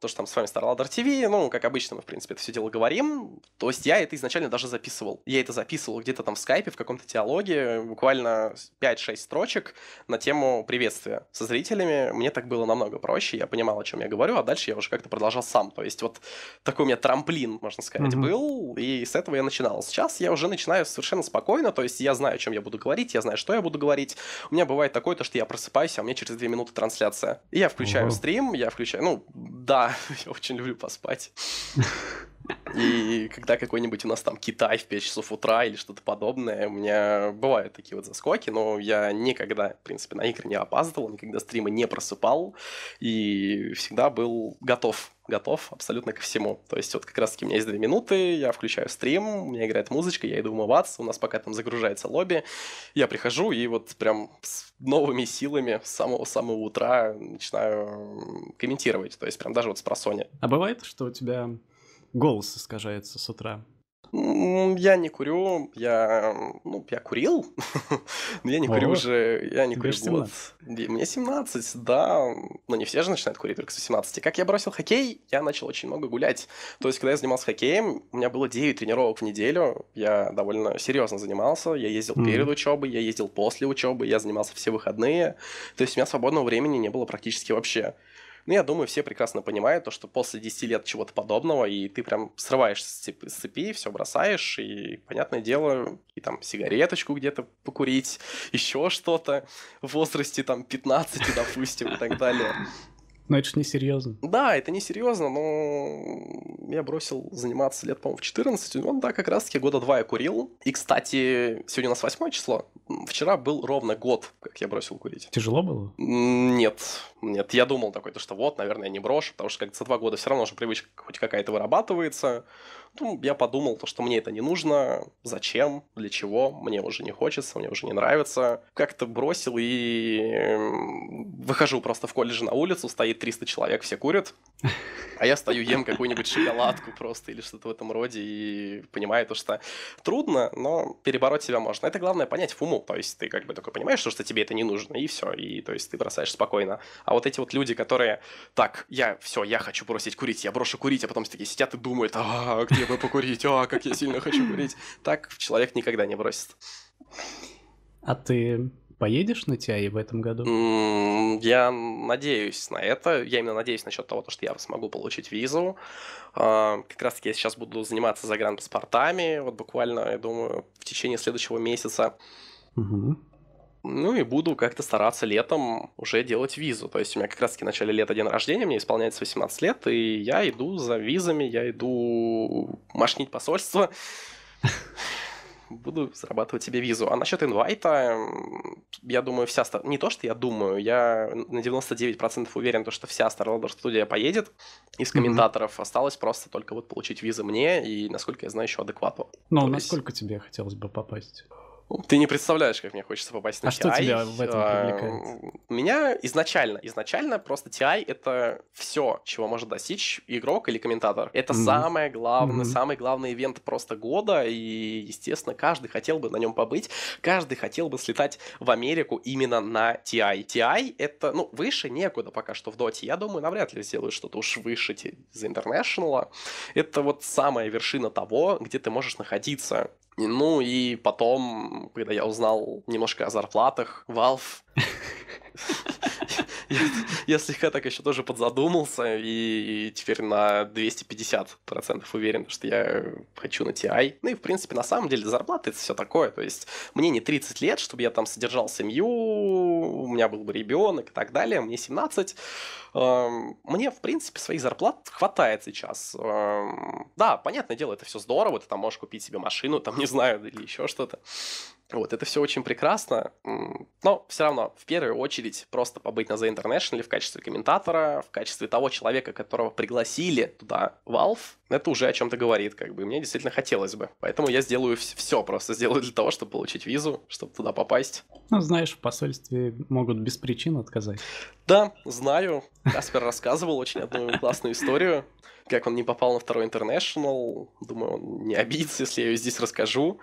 то, что там с вами Starladder TV, ну, как обычно мы, в принципе, это все дело говорим стрим, то есть я это изначально даже записывал. Я это записывал где-то там в скайпе, в каком-то диалоге, буквально 5-6 строчек на тему приветствия со зрителями. Мне так было намного проще, я понимал, о чем я говорю, а дальше я уже как-то продолжал сам. То есть вот такой у меня трамплин, можно сказать, mm-hmm. был, и с этого я начинал. Сейчас я уже начинаю совершенно спокойно, то есть я знаю, о чем я буду говорить, я знаю, что я буду говорить. У меня бывает такое, то, что я просыпаюсь, а у меня через 2 минуты трансляция. И я включаю mm-hmm. стрим, я включаю... Ну, да, (laughs) я очень люблю поспать. (laughs) И когда какой-нибудь у нас там Китай в 5 часов утра или что-то подобное, у меня бывают такие вот заскоки, но я никогда, в принципе, на игры не опаздывал, никогда стримы не просыпал и всегда был готов готов абсолютно ко всему. То есть вот как раз-таки у меня есть две минуты, я включаю стрим, у меня играет музычка, я иду умываться, у нас пока там загружается лобби, я прихожу и вот прям с новыми силами с самого-самого утра начинаю комментировать, то есть прям даже вот с просони. А бывает, что у тебя голос искажается с утра. Я не курю, я, ну, я курил, (laughs) но я не курю уже, я не курю год. Мне 17, да, но не все же начинают курить только с 18. как я бросил хоккей, я начал очень много гулять. То есть, когда я занимался хоккеем, у меня было 9 тренировок в неделю, я довольно серьезно занимался, я ездил mm. перед учебой, я ездил после учебы, я занимался все выходные, то есть у меня свободного времени не было практически вообще. Ну, я думаю, все прекрасно понимают то, что после 10 лет чего-то подобного, и ты прям срываешься с цепи, все бросаешь, и, понятное дело, и там сигареточку где-то покурить, (laughs) еще что-то в возрасте там 15, допустим, и так далее. Но это же не серьезно. Да, это не серьезно, но я бросил заниматься лет, по-моему, в 14. Он, да, как раз-таки года два я курил. И, кстати, сегодня у нас 8 число. Вчера был ровно год, как я бросил курить. Тяжело было? Нет, нет. Я думал такой, то что вот, наверное, я не брошу, потому что как за два года все равно уже привычка хоть какая-то вырабатывается. Ну, я подумал, то, что мне это не нужно, зачем, для чего, мне уже не хочется, мне уже не нравится. Как-то бросил и выхожу просто в колледже на улицу, стоит 300 человек, все курят, а я стою, ем какую-нибудь шоколадку просто или что-то в этом роде и понимаю то, что трудно, но перебороть себя можно. Это главное понять фуму, то есть ты как бы такой понимаешь, что, что тебе это не нужно, и все, и то есть ты бросаешь спокойно. А вот эти вот люди, которые так, я все, я хочу бросить курить, я брошу курить, а потом такие сидят и думают, а где где бы покурить? О, как я сильно хочу курить. Так человек никогда не бросит. А ты поедешь на TI в этом году? я надеюсь на это. Я именно надеюсь насчет того, что я смогу получить визу. А, как раз таки я сейчас буду заниматься загранпаспортами. Вот буквально, я думаю, в течение следующего месяца. Угу. Ну и буду как-то стараться летом уже делать визу. То есть у меня как раз-таки в начале лета день рождения, мне исполняется 18 лет, и я иду за визами, я иду машнить посольство. (laughs) Буду зарабатывать себе визу. А насчет инвайта, я думаю, вся... Не то, что я думаю, я на 99% уверен, что вся Starladder студия поедет. Из комментаторов осталось просто только вот получить визы мне и, насколько я знаю, еще адекватно. Ну, а насколько тебе хотелось бы попасть? Ты не представляешь, как мне хочется попасть на а TI. А что тебя в этом а, привлекает? Меня изначально, изначально просто TI — это все, чего может достичь игрок или комментатор. Это mm-hmm. самое главное, mm-hmm. самый главный ивент просто года, и, естественно, каждый хотел бы на нем побыть, каждый хотел бы слетать в Америку именно на TI. TI — это, ну, выше некуда пока что в Доте. Я думаю, навряд ли сделают что-то уж выше за International. Это вот самая вершина того, где ты можешь находиться. Ну и потом, когда я узнал немножко о зарплатах, Valve (laughs) (laughs) я, слегка так еще тоже подзадумался, и, и теперь на 250% уверен, что я хочу на TI. Ну и, в принципе, на самом деле зарплата это все такое. То есть мне не 30 лет, чтобы я там содержал семью, у меня был бы ребенок и так далее, мне 17. Эм, мне, в принципе, своих зарплат хватает сейчас. Эм, да, понятное дело, это все здорово, ты там можешь купить себе машину, там, не знаю, или еще что-то. Вот, это все очень прекрасно, но все равно, в первую очередь, просто побыть на The International в качестве комментатора, в качестве того человека, которого пригласили туда Valve, это уже о чем-то говорит, как бы, мне действительно хотелось бы. Поэтому я сделаю все, просто сделаю для того, чтобы получить визу, чтобы туда попасть. Ну, знаешь, в посольстве могут без причин отказать. Да, знаю. Каспер рассказывал очень одну классную историю, как он не попал на второй International. Думаю, он не обидится, если я ее здесь расскажу.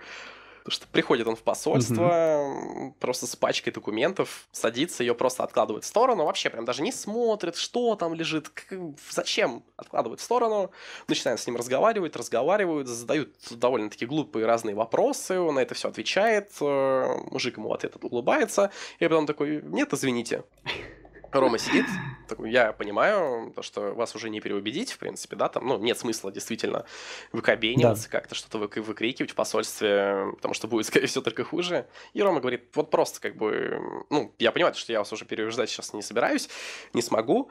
Потому что приходит он в посольство, угу. просто с пачкой документов, садится, ее просто откладывает в сторону, вообще прям даже не смотрит, что там лежит, как, зачем, откладывает в сторону, начинают с ним разговаривать, разговаривают, задают довольно-таки глупые разные вопросы, он на это все отвечает, э, мужик ему в ответ улыбается, и потом такой, нет, извините. Рома сидит, такой, я понимаю, то, что вас уже не переубедить, в принципе, да, там, ну, нет смысла действительно выкобениваться, да. как-то что-то вы, выкрикивать в посольстве, потому что будет, (laughs) скорее всего, только хуже. И Рома говорит, вот просто как бы, ну, я понимаю, что я вас уже переубеждать сейчас не собираюсь, не смогу,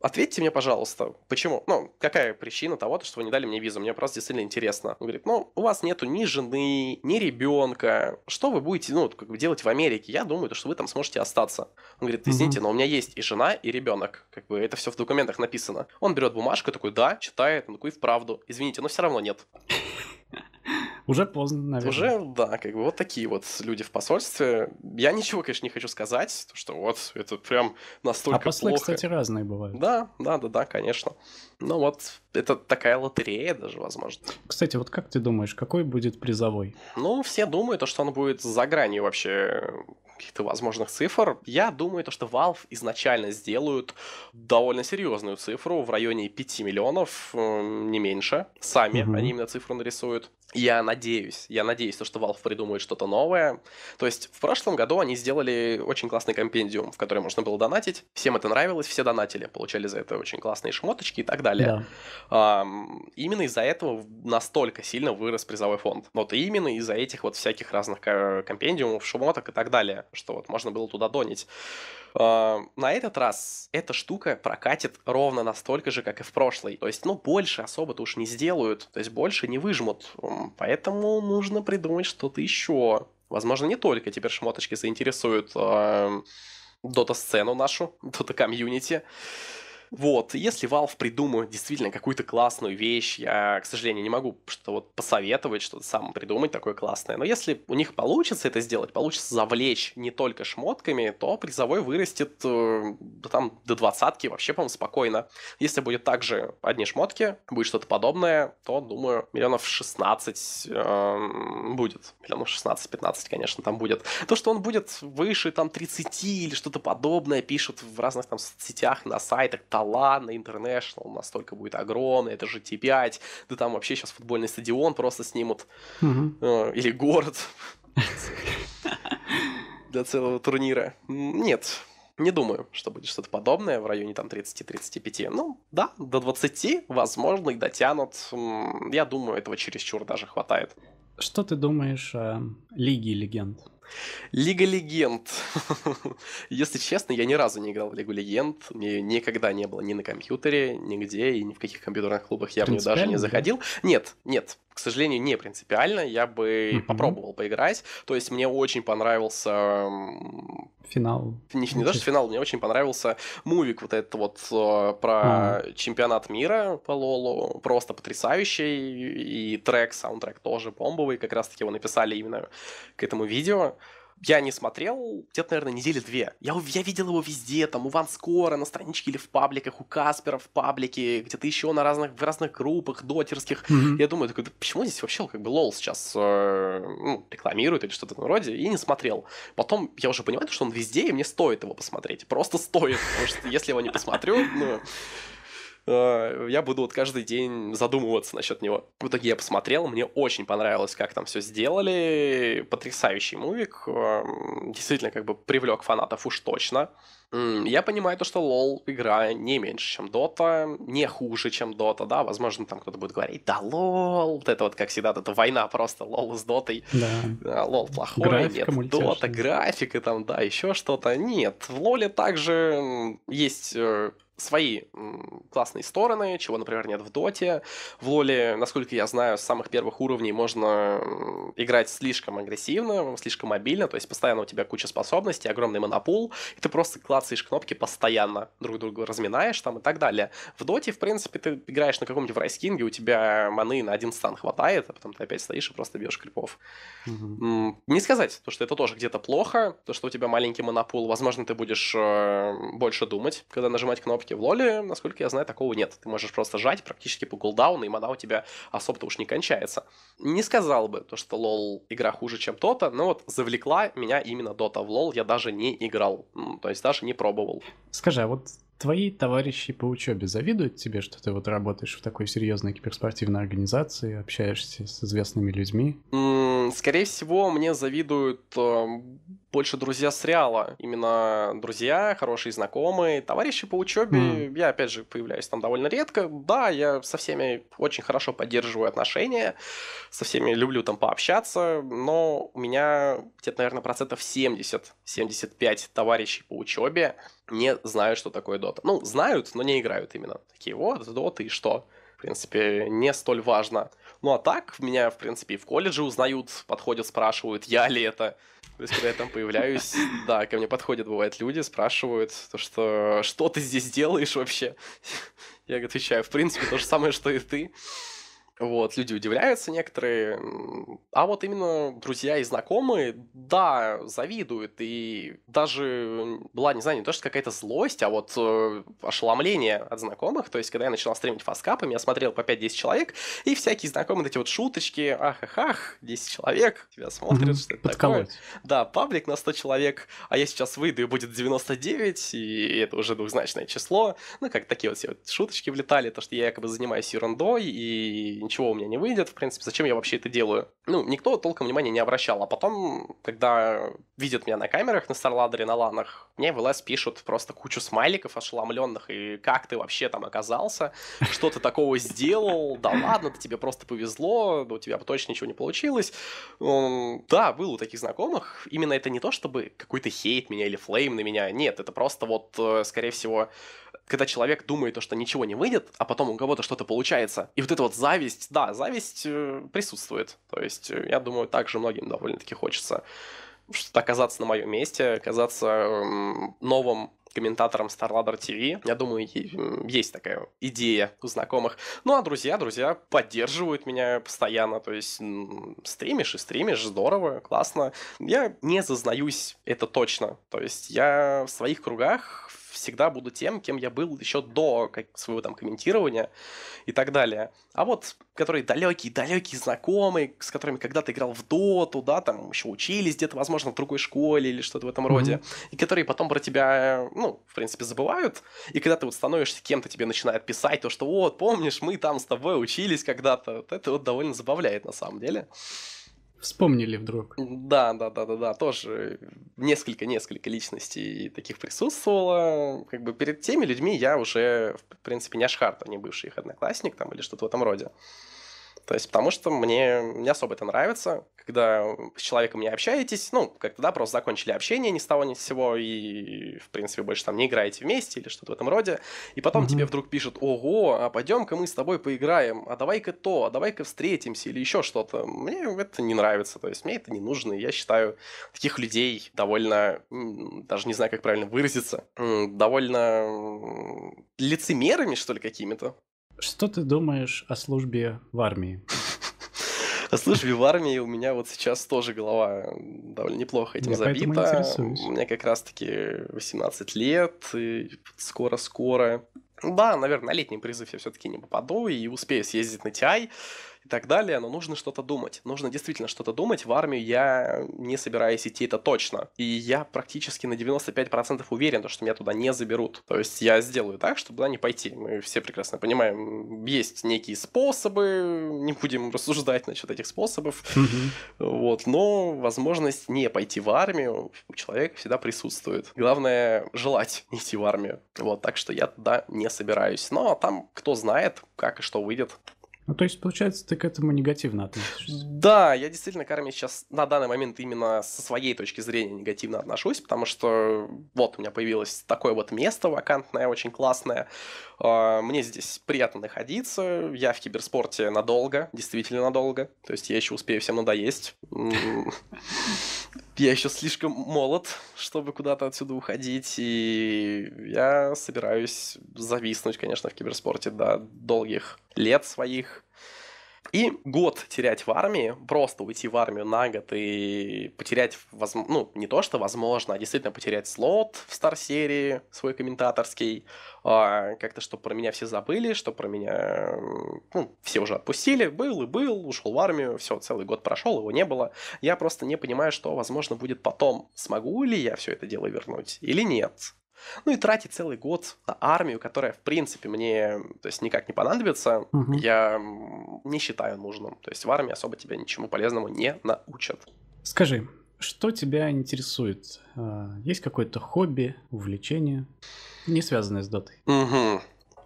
Ответьте мне, пожалуйста, почему? Ну, какая причина того, что вы не дали мне визу? Мне просто действительно интересно. Он говорит, ну, у вас нету ни жены, ни ребенка. Что вы будете, ну, как бы делать в Америке? Я думаю, что вы там сможете остаться. Он говорит, извините, но у меня есть и жена, и ребенок. Как бы это все в документах написано. Он берет бумажку, такой, да, читает, ну, такой, вправду. Извините, но все равно нет. (laughs) Уже поздно, наверное. Уже, да, как бы вот такие вот люди в посольстве. Я ничего, конечно, не хочу сказать, что вот это прям настолько А послы, плохо. кстати, разные бывают. Да, да, да, да, конечно. но ну вот, это такая лотерея даже, возможно. Кстати, вот как ты думаешь, какой будет призовой? Ну, все думают, что он будет за гранью вообще каких-то возможных цифр. Я думаю, то, что Valve изначально сделают довольно серьезную цифру в районе 5 миллионов, не меньше. Сами угу. они именно цифру нарисуют. Я надеюсь, я надеюсь, то, что Valve придумает что-то новое. То есть в прошлом году они сделали очень классный компендиум, в который можно было донатить. Всем это нравилось, все донатили, получали за это очень классные шмоточки и так далее. Да. Um, именно из-за этого настолько сильно вырос призовой фонд. Вот именно из-за этих вот всяких разных э, компендиумов, шмоток и так далее, что вот можно было туда донить. А, на этот раз эта штука прокатит ровно настолько же, как и в прошлый. То есть, ну, больше особо-то уж не сделают, то есть больше не выжмут. Поэтому нужно придумать что-то еще. Возможно, не только теперь шмоточки заинтересуют а, дота-сцену нашу, дота-комьюнити. Э, вот, если Valve придумает действительно какую-то классную вещь, я, к сожалению, не могу что-то вот посоветовать, что-то сам придумать такое классное, но если у них получится это сделать, получится завлечь не только шмотками, то призовой вырастет э, там до двадцатки вообще, по-моему, спокойно. Если будет также одни шмотки, будет что-то подобное, то, думаю, миллионов 16 э, эм, будет. Миллионов 16-15, конечно, там будет. То, что он будет выше там 30 или что-то подобное, пишут в разных там соцсетях, на сайтах, это LAN, International настолько будет огромный, это же т 5 да там вообще сейчас футбольный стадион просто снимут, угу. или город (laughs) для целого турнира. Нет, не думаю, что будет что-то подобное в районе там 30-35. Ну, да, до 20, возможно, и дотянут. Я думаю, этого чересчур даже хватает. Что ты думаешь о Лиге легенд? Лига Легенд. Если честно, я ни разу не играл в Лигу Легенд. Мне ее никогда не было ни на компьютере, нигде, и ни в каких компьютерных клубах я в нее даже не заходил. Нет, нет, к сожалению, не принципиально. Я бы mm-hmm. попробовал поиграть. То есть мне очень понравился... Финал. Не, не что финал, мне очень понравился мувик вот этот вот э, про mm-hmm. чемпионат мира по Лолу. Просто потрясающий. И трек, саундтрек тоже бомбовый. Как раз-таки его написали именно к этому видео. Я не смотрел где-то, наверное, недели две. Я, я видел его везде, там, у Ван Скора на страничке или в пабликах, у Каспера в паблике, где-то еще на разных, в разных группах дотерских. Mm-hmm. Я думаю, такой, да почему здесь вообще как бы лол сейчас э, ну, рекламирует или что-то вроде, и не смотрел. Потом я уже понимаю, что он везде, и мне стоит его посмотреть. Просто стоит, потому что если его не посмотрю, ну... Э, я буду вот каждый день задумываться насчет него. В итоге я посмотрел, мне очень понравилось, как там все сделали. Потрясающий мувик. Эм, действительно, как бы привлек фанатов уж точно. Я понимаю то, что лол игра не меньше, чем Dota, не хуже, чем Dota, да, возможно, там кто-то будет говорить, да лол, вот это вот, как всегда, вот эта война просто лол с Дотой, да. лол плохой, Графика, нет, Dota, графика там, да, еще что-то, нет, в лоле также есть э, свои классные стороны, чего, например, нет в Доте. В Лоле, насколько я знаю, с самых первых уровней можно играть слишком агрессивно, слишком мобильно, то есть постоянно у тебя куча способностей, огромный монопул, и ты просто клацаешь кнопки постоянно, друг друга разминаешь там и так далее. В Доте, в принципе, ты играешь на каком-нибудь врайскинге, у тебя маны на один стан хватает, а потом ты опять стоишь и просто бьешь крипов. Угу. Не сказать, то, что это тоже где-то плохо, то, что у тебя маленький монопул, возможно, ты будешь э, больше думать, когда нажимать кнопки, все в лоле, насколько я знаю, такого нет. Ты можешь просто жать практически по голдауну, и мана у тебя особо-то уж не кончается. Не сказал бы, то, что лол игра хуже, чем Тота, но вот завлекла меня именно дота в лол, я даже не играл, то есть даже не пробовал. Скажи, а вот твои товарищи по учебе завидуют тебе, что ты вот работаешь в такой серьезной киберспортивной организации, общаешься с известными людьми? скорее всего, мне завидуют э, больше друзья с Реала. Именно друзья, хорошие знакомые, товарищи по учебе. Mm. Я, опять же, появляюсь там довольно редко. Да, я со всеми очень хорошо поддерживаю отношения, со всеми люблю там пообщаться, но у меня где-то, наверное, процентов 70-75 товарищей по учебе не знают, что такое дота, Ну, знают, но не играют именно. Такие, вот, Dota и что? В принципе, не столь важно. Ну, а так, меня, в принципе, и в колледже узнают, подходят, спрашивают, я ли это. То есть, когда я там появляюсь, да, ко мне подходят, бывают люди, спрашивают, то, что, что ты здесь делаешь вообще? Я отвечаю, в принципе, то же самое, что и ты. Вот, люди удивляются некоторые. А вот именно друзья и знакомые, да, завидуют. И даже была, не знаю, не то, что какая-то злость, а вот э, ошеломление от знакомых. То есть, когда я начинал стримить фаскапами, я смотрел по 5-10 человек, и всякие знакомые эти вот шуточки, ах ах ах 10 человек, тебя смотрят, что это такое. Да, паблик на 100 человек, а я сейчас выйду, и будет 99, и это уже двухзначное число. Ну, как такие вот все вот шуточки влетали, то, что я якобы занимаюсь ерундой, и ничего у меня не выйдет, в принципе, зачем я вообще это делаю? Ну, никто толком внимания не обращал, а потом, когда видят меня на камерах, на Старладере, на Ланах, мне в ЛС пишут просто кучу смайликов ошеломленных, и как ты вообще там оказался, что ты такого сделал, да ладно, да тебе просто повезло, да у тебя бы точно ничего не получилось. Да, был у таких знакомых, именно это не то, чтобы какой-то хейт меня или флейм на меня, нет, это просто вот, э, скорее всего, когда человек думает, что ничего не выйдет, а потом у кого-то что-то получается. И вот эта вот зависть, да, зависть э, присутствует. То есть, э, я думаю, так же многим довольно-таки хочется что-то оказаться на моем месте, оказаться новым комментатором StarLadder TV. Я думаю, есть такая идея у знакомых. Ну, а друзья, друзья поддерживают меня постоянно. То есть, стримишь и стримишь, здорово, классно. Я не зазнаюсь, это точно. То есть, я в своих кругах всегда буду тем, кем я был еще до своего там комментирования и так далее. А вот, которые далекие-далекие знакомые, с которыми когда-то играл в доту, да, там еще учились где-то, возможно, в другой школе или что-то в этом mm-hmm. роде, и которые потом про тебя, ну, в принципе, забывают, и когда ты вот становишься кем-то, тебе начинают писать то, что вот, помнишь, мы там с тобой учились когда-то, вот это вот довольно забавляет на самом деле. Вспомнили вдруг. Да, да, да, да, да, тоже несколько-несколько личностей таких присутствовало. Как бы перед теми людьми я уже, в принципе, не Ашхарт, а не бывший их одноклассник там или что-то в этом роде. То есть, потому что мне не особо это нравится когда с человеком не общаетесь, ну, как-то, да, просто закончили общение ни с того ни с сего, и, в принципе, больше там не играете вместе или что-то в этом роде, и потом mm-hmm. тебе вдруг пишут, ого, а пойдем-ка мы с тобой поиграем, а давай-ка то, а давай-ка встретимся или еще что-то. Мне это не нравится, то есть мне это не нужно, и я считаю таких людей довольно, даже не знаю, как правильно выразиться, довольно лицемерами, что ли, какими-то. Что ты думаешь о службе в армии? службе в армии у меня вот сейчас тоже голова довольно неплохо этим Я забита. Мне как раз-таки 18 лет, и скоро-скоро. Да, наверное, на летний призыв я все-таки не попаду и успею съездить на TI и так далее, но нужно что-то думать. Нужно действительно что-то думать. В армию я не собираюсь идти, это точно. И я практически на 95% уверен, что меня туда не заберут. То есть я сделаю так, чтобы туда не пойти. Мы все прекрасно понимаем, есть некие способы, не будем рассуждать насчет этих способов. Вот, но возможность не пойти в армию у человека всегда присутствует. Главное желать идти в армию. Вот, так что я туда не собираюсь. Но там, кто знает, как и что выйдет. Ну, то есть, получается, ты к этому негативно относишься? Да, я действительно к армии сейчас на данный момент именно со своей точки зрения негативно отношусь, потому что вот у меня появилось такое вот место вакантное, очень классное. А, мне здесь приятно находиться. Я в киберспорте надолго, действительно надолго. То есть я еще успею всем надоесть. Я еще слишком молод, чтобы куда-то отсюда уходить, и я собираюсь зависнуть, конечно, в киберспорте до долгих лет своих. И год терять в армии, просто уйти в армию на год и потерять, воз... ну, не то что возможно, а действительно потерять слот в Стар-серии свой комментаторский. А, как-то, чтобы про меня все забыли, что про меня ну, все уже отпустили. Был и был, ушел в армию, все, целый год прошел, его не было. Я просто не понимаю, что, возможно, будет потом. Смогу ли я все это дело вернуть или нет? Ну и тратить целый год на армию, которая, в принципе, мне то есть, никак не понадобится, угу. я не считаю нужным. То есть в армии особо тебя ничему полезному не научат. Скажи, что тебя интересует? А, есть какое-то хобби, увлечение, не связанное с дотой? Угу.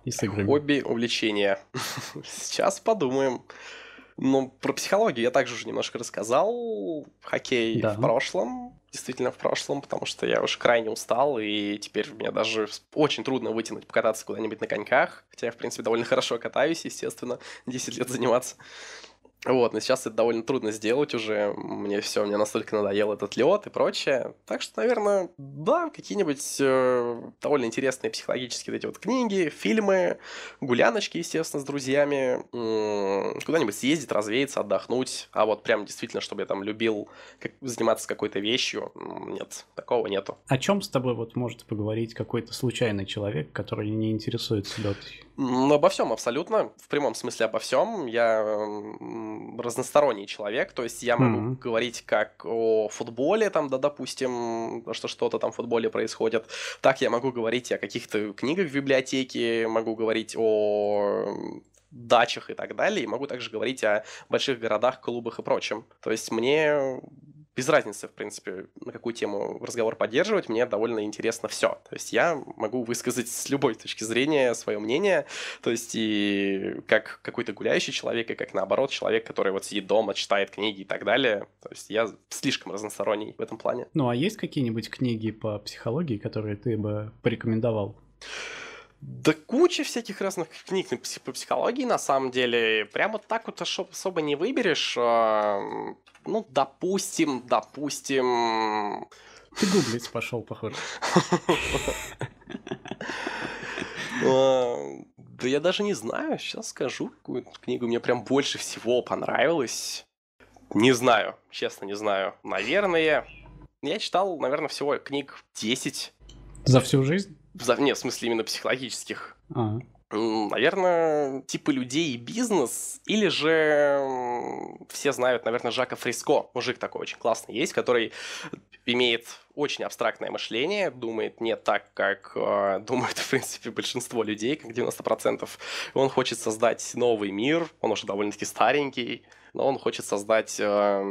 И с играми. Хобби, увлечение. (laughs) Сейчас подумаем. Ну, про психологию я также уже немножко рассказал. Хоккей да. в прошлом, действительно в прошлом, потому что я уже крайне устал, и теперь мне даже очень трудно вытянуть, покататься куда-нибудь на коньках. Хотя я, в принципе, довольно хорошо катаюсь, естественно, 10 лет заниматься. Вот, но сейчас это довольно трудно сделать уже. Мне все, мне настолько надоел этот лед и прочее. Так что, наверное, да, какие-нибудь э, довольно интересные психологические вот эти вот книги, фильмы, гуляночки, естественно, с друзьями. м куда-нибудь съездить, развеяться, отдохнуть. А вот прям действительно, чтобы я там любил как- заниматься какой-то вещью, нет, такого нету. О чем с тобой вот может поговорить какой-то случайный человек, который не интересуется летом? Ну Обо всем абсолютно, в прямом смысле обо всем. Я эм, разносторонний человек, то есть я могу mm-hmm. говорить как о футболе, там, да, допустим, что что-то там в футболе происходит, так я могу говорить о каких-то книгах в библиотеке, могу говорить о эм, дачах и так далее, и могу также говорить о больших городах, клубах и прочем. То есть мне без разницы, в принципе, на какую тему разговор поддерживать, мне довольно интересно все. То есть я могу высказать с любой точки зрения свое мнение, то есть и как какой-то гуляющий человек, и как наоборот человек, который вот сидит дома, читает книги и так далее. То есть я слишком разносторонний в этом плане. Ну а есть какие-нибудь книги по психологии, которые ты бы порекомендовал? Да куча всяких разных книг по психологии, на самом деле. Прямо так вот особо не выберешь. А, ну, допустим, допустим... Ты гуглить пошел, похоже. (laughs) А, да я даже не знаю, сейчас скажу, какую книгу мне прям больше всего понравилась. Не знаю, честно, не знаю. Наверное, я читал, наверное, всего книг 10. За всю жизнь? не в смысле именно психологических. А. Наверное, типы людей и бизнес, или же все знают, наверное, Жака Фриско, мужик такой очень классный есть, который имеет очень абстрактное мышление, думает не так, как э, а, (laughs) думает, в принципе, большинство людей, как 90%. Он хочет создать новый мир, он уже довольно-таки старенький, но он хочет создать э,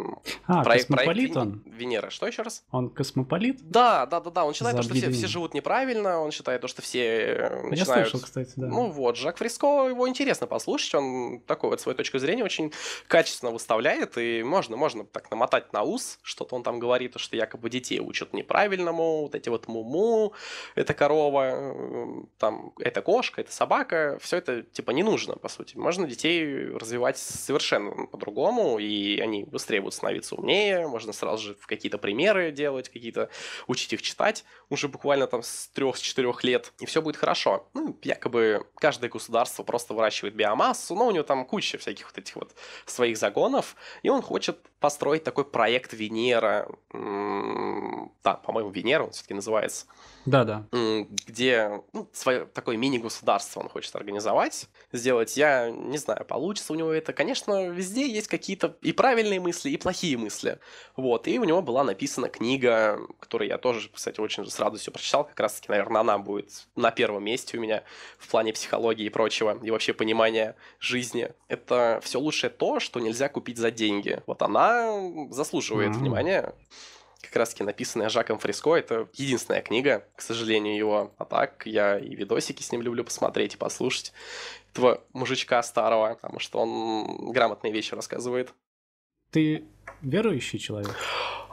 а, проект, проект он? Венера. Что еще раз? Он космополит? Да, да, да, да. Он считает, то, что все, все живут неправильно, он считает то, что все э, начинают... Я слышал, кстати, да. Ну вот, Жак Фриско, его интересно послушать, он такой вот свою точку зрения очень качественно выставляет, и можно, можно так намотать на ус, что-то он там говорит, что якобы детей учат неправильному, вот эти вот муму, это корова, эм, там, это кошка, это собака, все это типа не нужно, по сути. Можно детей развивать совершенно по-другому по-другому, и они быстрее будут становиться умнее, можно сразу же какие-то примеры делать, какие-то учить их читать уже буквально там с 3-4 лет, и все будет хорошо. Ну, якобы каждое государство просто выращивает биомассу, но у него там куча всяких вот этих вот своих загонов, и он хочет построить такой проект Венера, да, по-моему, Венера он все-таки называется. Да-да. Где ну, свое такое мини-государство он хочет организовать, сделать. Я не знаю, получится у него это. Конечно, везде есть какие-то и правильные мысли, и плохие мысли. Вот, и у него была написана книга, которую я тоже, кстати, очень с радостью прочитал. Как раз-таки, наверное, она будет на первом месте у меня в плане психологии и прочего, и вообще понимания жизни. Это все лучшее то, что нельзя купить за деньги. Вот она заслуживает mm-hmm. внимания как раз-таки написанная Жаком Фриско. Это единственная книга, к сожалению, его. А так я и видосики с ним люблю посмотреть и послушать этого мужичка старого, потому что он грамотные вещи рассказывает. Ты верующий человек?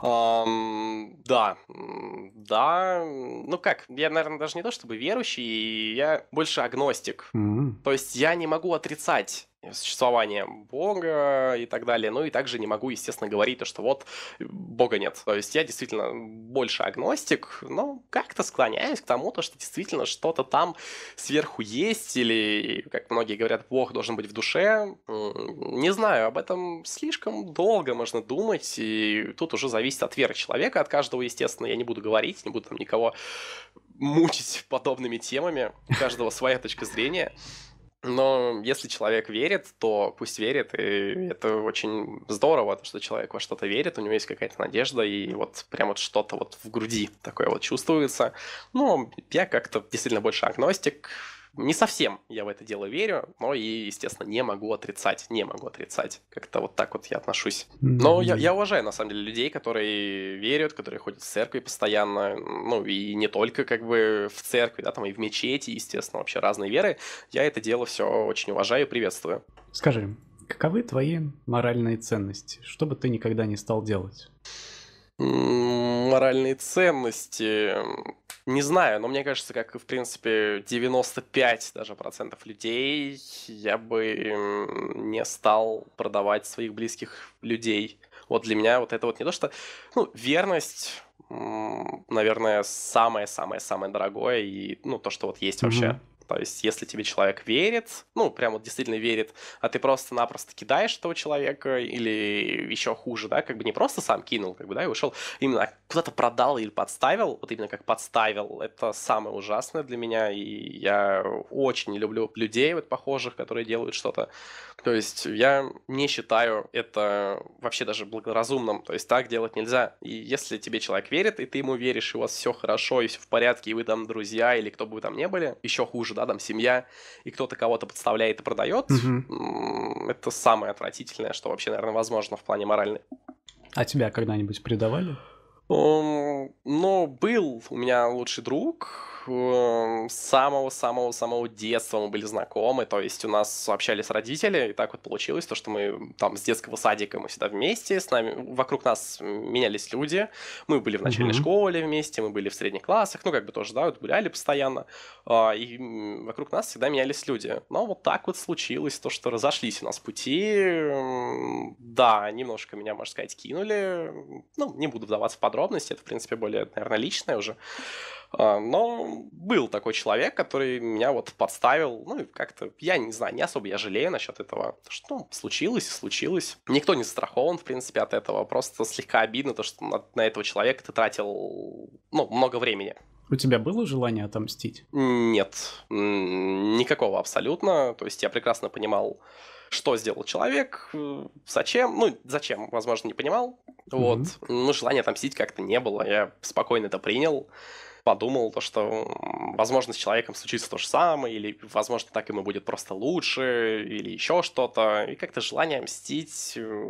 Um, да, да, ну как, я, наверное, даже не то чтобы верующий, я больше агностик. Mm-hmm. То есть я не могу отрицать Э, существование Бога и так далее. Ну и также не могу, естественно, говорить то, что вот Бога нет. То есть я действительно больше агностик, но как-то склоняюсь к тому, то, что действительно что-то там сверху есть или, как многие говорят, Бог должен быть в душе. Не знаю, об этом слишком долго можно думать, и тут уже зависит от веры человека, от каждого, естественно. Я не буду говорить, не буду там никого мучить подобными темами. У каждого своя точка зрения. Но если человек верит, то пусть верит, и это очень здорово, что человек во что-то верит, у него есть какая-то надежда, и вот прям вот что-то вот в груди такое вот чувствуется. Но ну, я как-то действительно больше агностик, не совсем я в это дело верю, но и, естественно, не могу отрицать, не могу отрицать. Как-то вот так вот я отношусь. Но я, я уважаю, на самом деле, людей, которые верят, которые ходят в церкви постоянно, ну и не только как бы в церкви, да, там и в мечети, естественно, вообще разные веры. Я это дело все очень уважаю и приветствую. Скажи, каковы твои моральные ценности? Что бы ты никогда не стал делать? моральные ценности. Не знаю, но мне кажется, как и, в принципе, 95 даже процентов людей, я бы не стал продавать своих близких людей. Вот для меня вот это вот не то, что... Ну, верность, наверное, самое-самое-самое дорогое, и, ну, то, что вот есть mm-hmm. вообще. То есть, если тебе человек верит, ну, прям вот действительно верит, а ты просто-напросто кидаешь этого человека, или еще хуже, да, как бы не просто сам кинул, как бы, да, и ушел, именно а куда-то продал или подставил, вот именно как подставил, это самое ужасное для меня, и я очень не люблю людей вот похожих, которые делают что-то. То есть, я не считаю это вообще даже благоразумным, то есть, так делать нельзя. И если тебе человек верит, и ты ему веришь, и у вас все хорошо, и все в порядке, и вы там друзья, или кто бы вы там не были, еще хуже, да, там семья, и кто-то кого-то подставляет и продает, угу. это самое отвратительное, что вообще, наверное, возможно в плане моральной. А тебя когда-нибудь предавали? Ну, был у меня лучший друг, самого-самого-самого детства мы были знакомы, то есть у нас общались родители, и так вот получилось, то, что мы там с детского садика мы всегда вместе, с нами, вокруг нас менялись люди, мы были в начальной mm-hmm. школе вместе, мы были в средних классах, ну, как бы тоже, да, вот гуляли постоянно, а, и вокруг нас всегда менялись люди. Но вот так вот случилось то, что разошлись у нас пути, да, немножко меня, можно сказать, кинули, ну, не буду вдаваться в подробности, это, в принципе, более, наверное, личное уже, а, но был такой человек, который меня вот подставил, ну, и как-то, я не знаю, не особо я жалею насчет этого. Что ну, случилось случилось. Никто не застрахован, в принципе, от этого. Просто слегка обидно то, что на, на этого человека ты тратил, ну, много времени. У тебя было желание отомстить? Нет, никакого абсолютно. То есть я прекрасно понимал, что сделал человек, э, зачем, ну, зачем, возможно, не понимал. Mm-hmm. Вот, ну, желания отомстить как-то не было, я спокойно это принял подумал, то, что, возможно, с человеком случится то же самое, или, возможно, так ему будет просто лучше, или еще что-то. И как-то желание мстить э,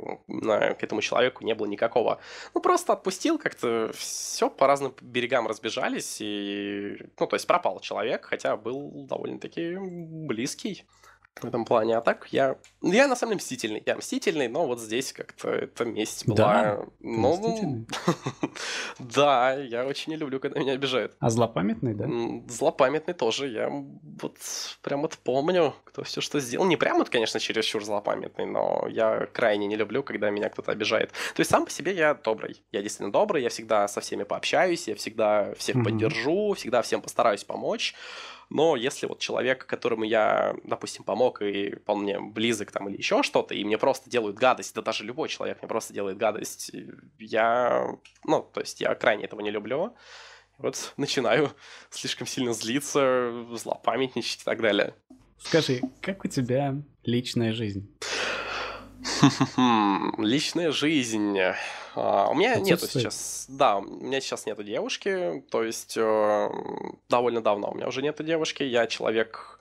к этому человеку не было никакого. Ну, просто отпустил как-то, все по разным берегам разбежались, и, ну, то есть пропал человек, хотя был довольно-таки близкий в этом плане. А так я... Ну, я на самом деле мстительный. Я мстительный, но вот здесь как-то это месть была... Да? Ну, мстительный. (laughs) да, я очень не люблю, когда меня обижают. А злопамятный, да? Злопамятный тоже. Я вот прям вот помню, кто все что сделал. Не прям вот, конечно, чересчур злопамятный, но я крайне не люблю, когда меня кто-то обижает. То есть сам по себе я добрый. Я действительно добрый, я всегда со всеми пообщаюсь, я всегда всех поддержу, всегда всем постараюсь помочь. Но если вот человек, которому я, допустим, помог, близок и, по мне, близок там или еще что-то, и мне просто делают гадость, да даже любой человек мне просто делает гадость, я, ну, то есть я крайне этого не люблю. Вот начинаю (laughs) слишком сильно злиться, злопамятничать и так далее. Скажи, как у тебя личная жизнь? (laughs) Личная жизнь. Uh, у меня нету сейчас, да, у меня сейчас нету девушки, то есть uh, довольно давно у меня уже нету девушки. Я человек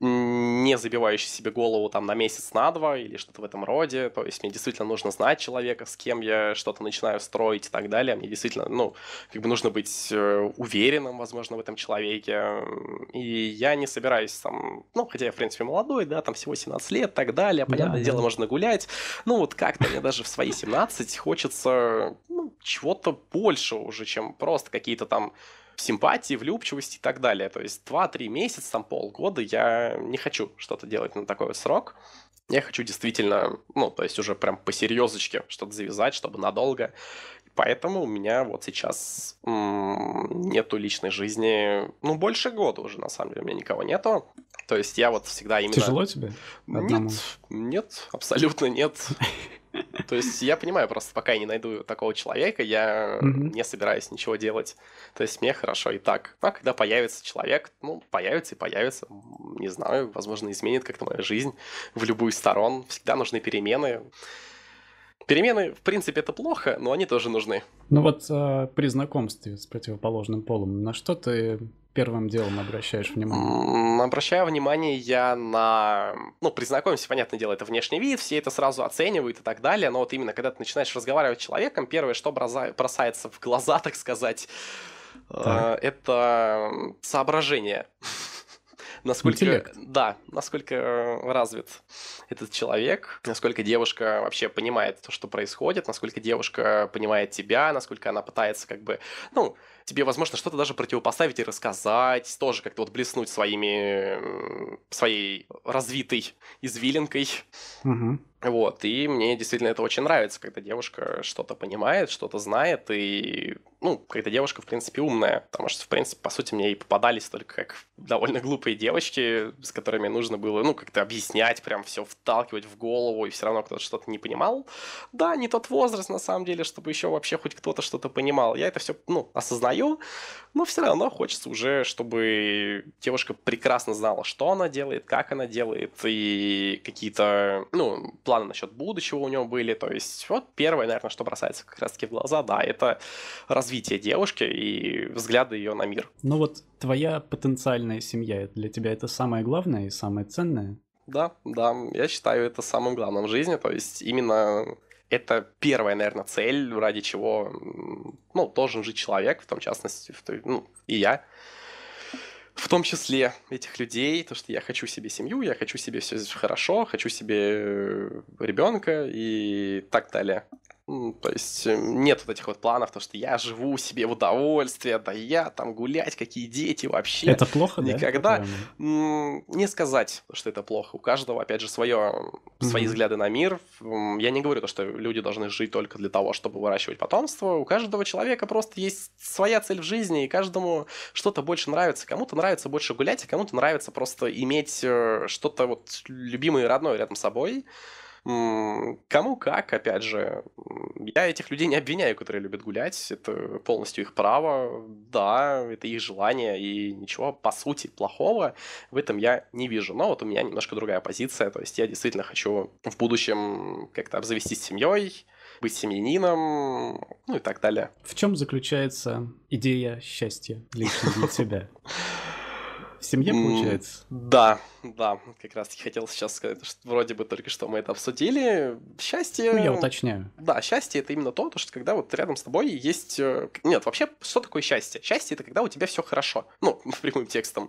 не забивающий себе голову там на месяц, на два или что-то в этом роде. То есть мне действительно нужно знать человека, с кем я что-то начинаю строить и так далее. Мне действительно, ну, как бы нужно быть э, уверенным, возможно, в этом человеке. И я не собираюсь там, ну, хотя я, в принципе, молодой, да, там всего 17 лет и так далее. Понятное да, дело, да. можно гулять. Ну, вот как-то мне даже в свои 17 хочется ну, чего-то больше уже, чем просто какие-то там в симпатии, в любчивости и так далее. То есть 2-3 месяца, там полгода я не хочу что-то делать на такой вот срок. Я хочу действительно, ну, то есть уже прям посерьезочке что-то завязать, чтобы надолго. Поэтому у меня вот сейчас м- нету личной жизни, ну, больше года уже, на самом деле, у меня никого нету. То есть я вот всегда именно... Тяжело тебе? Одному? Нет, нет, абсолютно нет. (laughs) То есть я понимаю, просто пока я не найду такого человека, я не собираюсь ничего делать. То есть мне хорошо и так. А когда появится человек, ну, появится и появится. Не знаю, возможно, изменит как-то мою жизнь в любую сторону. Всегда нужны перемены. Перемены, в принципе, это плохо, но они тоже нужны. Ну вот а, при знакомстве с противоположным полом, на что ты первым делом обращаешь внимание? Обращаю внимание я на... Ну, при знакомстве, понятное дело, это внешний вид, все это сразу оценивают и так далее, но вот именно когда ты начинаешь разговаривать с человеком, первое, что бросается в глаза, (laughs) так сказать, э, так. это соображение насколько, Интеллект. да, насколько э, развит этот человек, насколько девушка вообще понимает то, что происходит, насколько девушка понимает тебя, насколько она пытается как бы, ну, тебе, возможно, что-то даже противопоставить и рассказать, тоже как-то вот блеснуть своими, своей развитой извилинкой. Угу. Вот, и мне действительно это очень нравится, когда девушка что-то понимает, что-то знает, и, ну, когда девушка, в принципе, умная, потому что, в принципе, по сути, мне и попадались только как довольно глупые девочки, с которыми нужно было, ну, как-то объяснять, прям все вталкивать в голову, и все равно кто-то что-то не понимал. Да, не тот возраст, на самом деле, чтобы еще вообще хоть кто-то что-то понимал. Я это все, ну, осознаю свое, но все равно хочется уже, чтобы девушка прекрасно знала, что она делает, как она делает, и какие-то, ну, планы насчет будущего у него были. То есть, вот первое, наверное, что бросается как раз-таки в глаза, да, это развитие девушки и взгляды ее на мир. Ну вот твоя потенциальная семья, для тебя это самое главное и самое ценное? Да, да, я считаю это самым главным в жизни, то есть именно это первая, наверное, цель, ради чего ну, должен жить человек, в том частности, в той, ну, и я. В том числе этих людей, то, что я хочу себе семью, я хочу себе все хорошо, хочу себе э, ребенка и так далее. То есть эм, нет вот этих вот планов, то что я живу себе в удовольствие, да я там гулять, какие дети вообще. Это плохо, Никогда. да? Никогда. Не сказать, что это плохо. У каждого, опять же, свое, свои mm-hmm. взгляды на мир. Я не говорю то, что люди должны жить только для того, чтобы выращивать потомство. У каждого человека просто есть своя цель в жизни, и каждому что-то больше нравится. Кому-то нравится больше гулять, а кому-то нравится просто иметь э, что-то вот любимое и родное рядом с собой. Кому как, опять же. Я этих людей не обвиняю, которые любят гулять. Это полностью их право. Да, это их желание. И ничего, по сути, плохого в этом я не вижу. Но вот у меня немножко другая позиция. То есть я действительно хочу в будущем как-то обзавестись семьей, быть семьянином, ну и так далее. В чем заключается идея счастья лично для тебя? (laughs) В семье, получается? Да, да. Как раз хотел сейчас сказать, что вроде бы только что мы это обсудили. Счастье... Ну, я уточняю. Да, счастье — это именно то, что когда вот рядом с тобой есть... Э, нет, вообще, что такое счастье? Счастье — это когда у тебя все хорошо. Ну, (laughs) прямым текстом.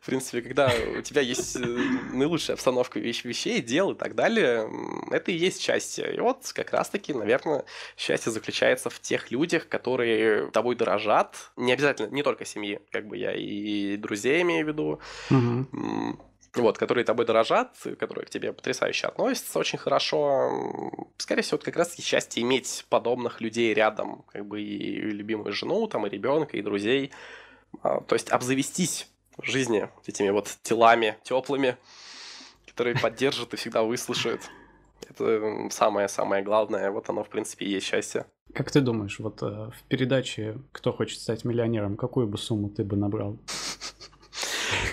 В принципе, когда у тебя есть э, наилучшая обстановка вещей, дел и так далее, это и есть счастье. И вот как раз-таки, наверное, счастье заключается в тех людях, которые тобой дорожат. Не обязательно, не только семьи, как бы я и друзей имею в виду, виду, угу. вот, которые тобой дорожат, которые к тебе потрясающе относятся очень хорошо. Скорее всего, как раз счастье иметь подобных людей рядом, как бы и любимую жену, там, и ребенка, и друзей. А, то есть обзавестись в жизни этими вот телами теплыми, которые поддержат и всегда выслушают. Это самое-самое главное. Вот оно, в принципе, и есть счастье. Как ты думаешь, вот э, в передаче «Кто хочет стать миллионером» какую бы сумму ты бы набрал?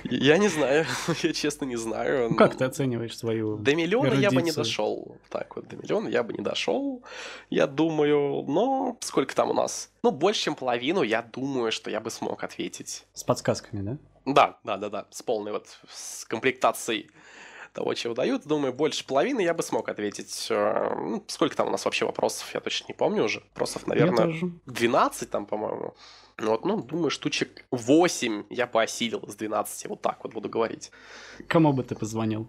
Я не знаю, (laughs) я честно не знаю. Но... Ну, как ты оцениваешь свою До миллиона эрудицию? я бы не дошел. Так вот, до миллиона я бы не дошел, я думаю. Но сколько там у нас? Ну, больше, чем половину, я думаю, что я бы смог ответить. С подсказками, да? Да, да, да, да, с полной вот, с комплектацией того, чего дают. Думаю, больше половины я бы смог ответить. Э, ну, сколько там у нас вообще вопросов, я точно не помню уже. Вопросов, наверное, 12 там, по-моему. Ну вот, ну, думаю, штучек 8 я поосилил с 12, вот так вот буду говорить. Кому бы ты позвонил?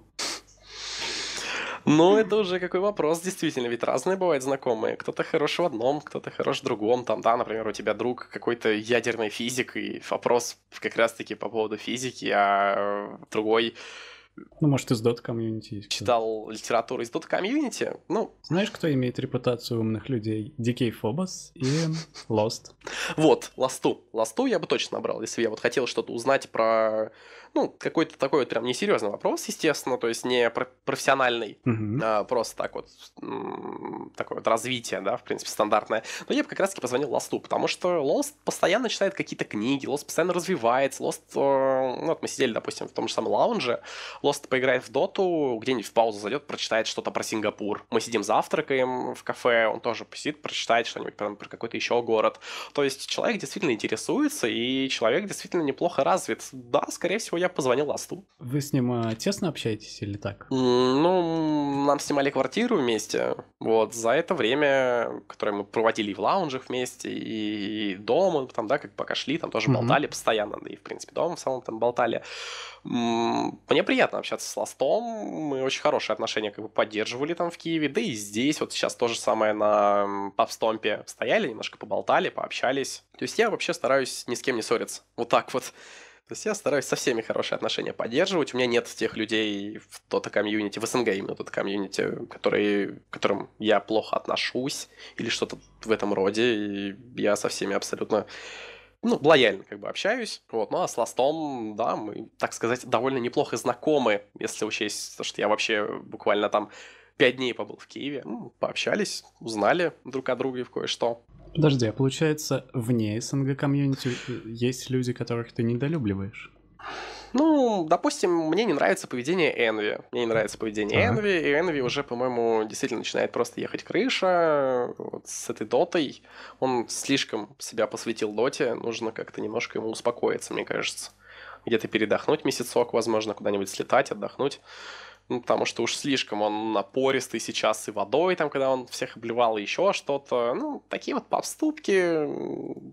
Ну, это уже какой вопрос, действительно, ведь разные бывают знакомые. Кто-то хорош в одном, кто-то хорош в другом. Там, да, например, у тебя друг какой-то ядерный физик, и вопрос как раз-таки по поводу физики, а другой ну, может, из Dota комьюнити есть. Читал литературу из Dota комьюнити. Ну. Знаешь, кто имеет репутацию умных людей? Дикей Фобос и Lost. Вот, Ласту. Ласту я бы точно набрал, если бы я вот хотел что-то узнать про ну, какой-то такой вот прям несерьезный вопрос, естественно, то есть не профессиональный, угу. а просто так вот, такое вот развитие, да, в принципе, стандартное. Но я бы как раз-таки позвонил Лосту, потому что Лост постоянно читает какие-то книги, Лост постоянно развивается, Лост, э, ну, вот мы сидели, допустим, в том же самом лаунже, Лост поиграет в доту, где-нибудь в паузу зайдет, прочитает что-то про Сингапур. Мы сидим завтракаем в кафе, он тоже посидит, прочитает что-нибудь про, про какой-то еще город. То есть человек действительно интересуется, и человек действительно неплохо развит. Да, скорее всего, я позвонил Асту. Вы с ним э, тесно общаетесь или так? Ну, нам снимали квартиру вместе. Вот, за это время, которое мы проводили и в лаунжах вместе, и дома, там, да, как пока шли, там тоже mm-hmm. болтали постоянно, да и, в принципе, дома в самом там болтали. Мне приятно общаться с Ластом, мы очень хорошие отношения как бы поддерживали там в Киеве, да и здесь, вот сейчас то же самое на Попстомпе стояли, немножко поболтали, пообщались. То есть я вообще стараюсь ни с кем не ссориться, вот так вот. То есть я стараюсь со всеми хорошие отношения поддерживать. У меня нет тех людей в то-то комьюнити, в СНГ именно тот комьюнити, которые, которым я плохо отношусь или что-то в этом роде. И я со всеми абсолютно ну, лояльно как бы общаюсь. Вот, ну а с Ластом, да, мы, так сказать, довольно неплохо знакомы, если учесть, что я вообще буквально там пять дней побыл в Киеве, ну, пообщались, узнали друг о друге в кое-что. Подожди, а получается, вне СНГ комьюнити э, есть люди, которых ты недолюбливаешь? Ну, допустим, мне не нравится поведение Энви. Мне не нравится поведение ага. Энви, и Энви уже, по-моему, действительно начинает просто ехать крыша вот, с этой дотой. Он слишком себя посвятил доте, нужно как-то немножко ему успокоиться, мне кажется. Где-то передохнуть месяцок, возможно, куда-нибудь слетать, отдохнуть ну, потому что уж слишком он напористый сейчас и водой, там, когда он всех обливал, и еще что-то. Ну, такие вот поступки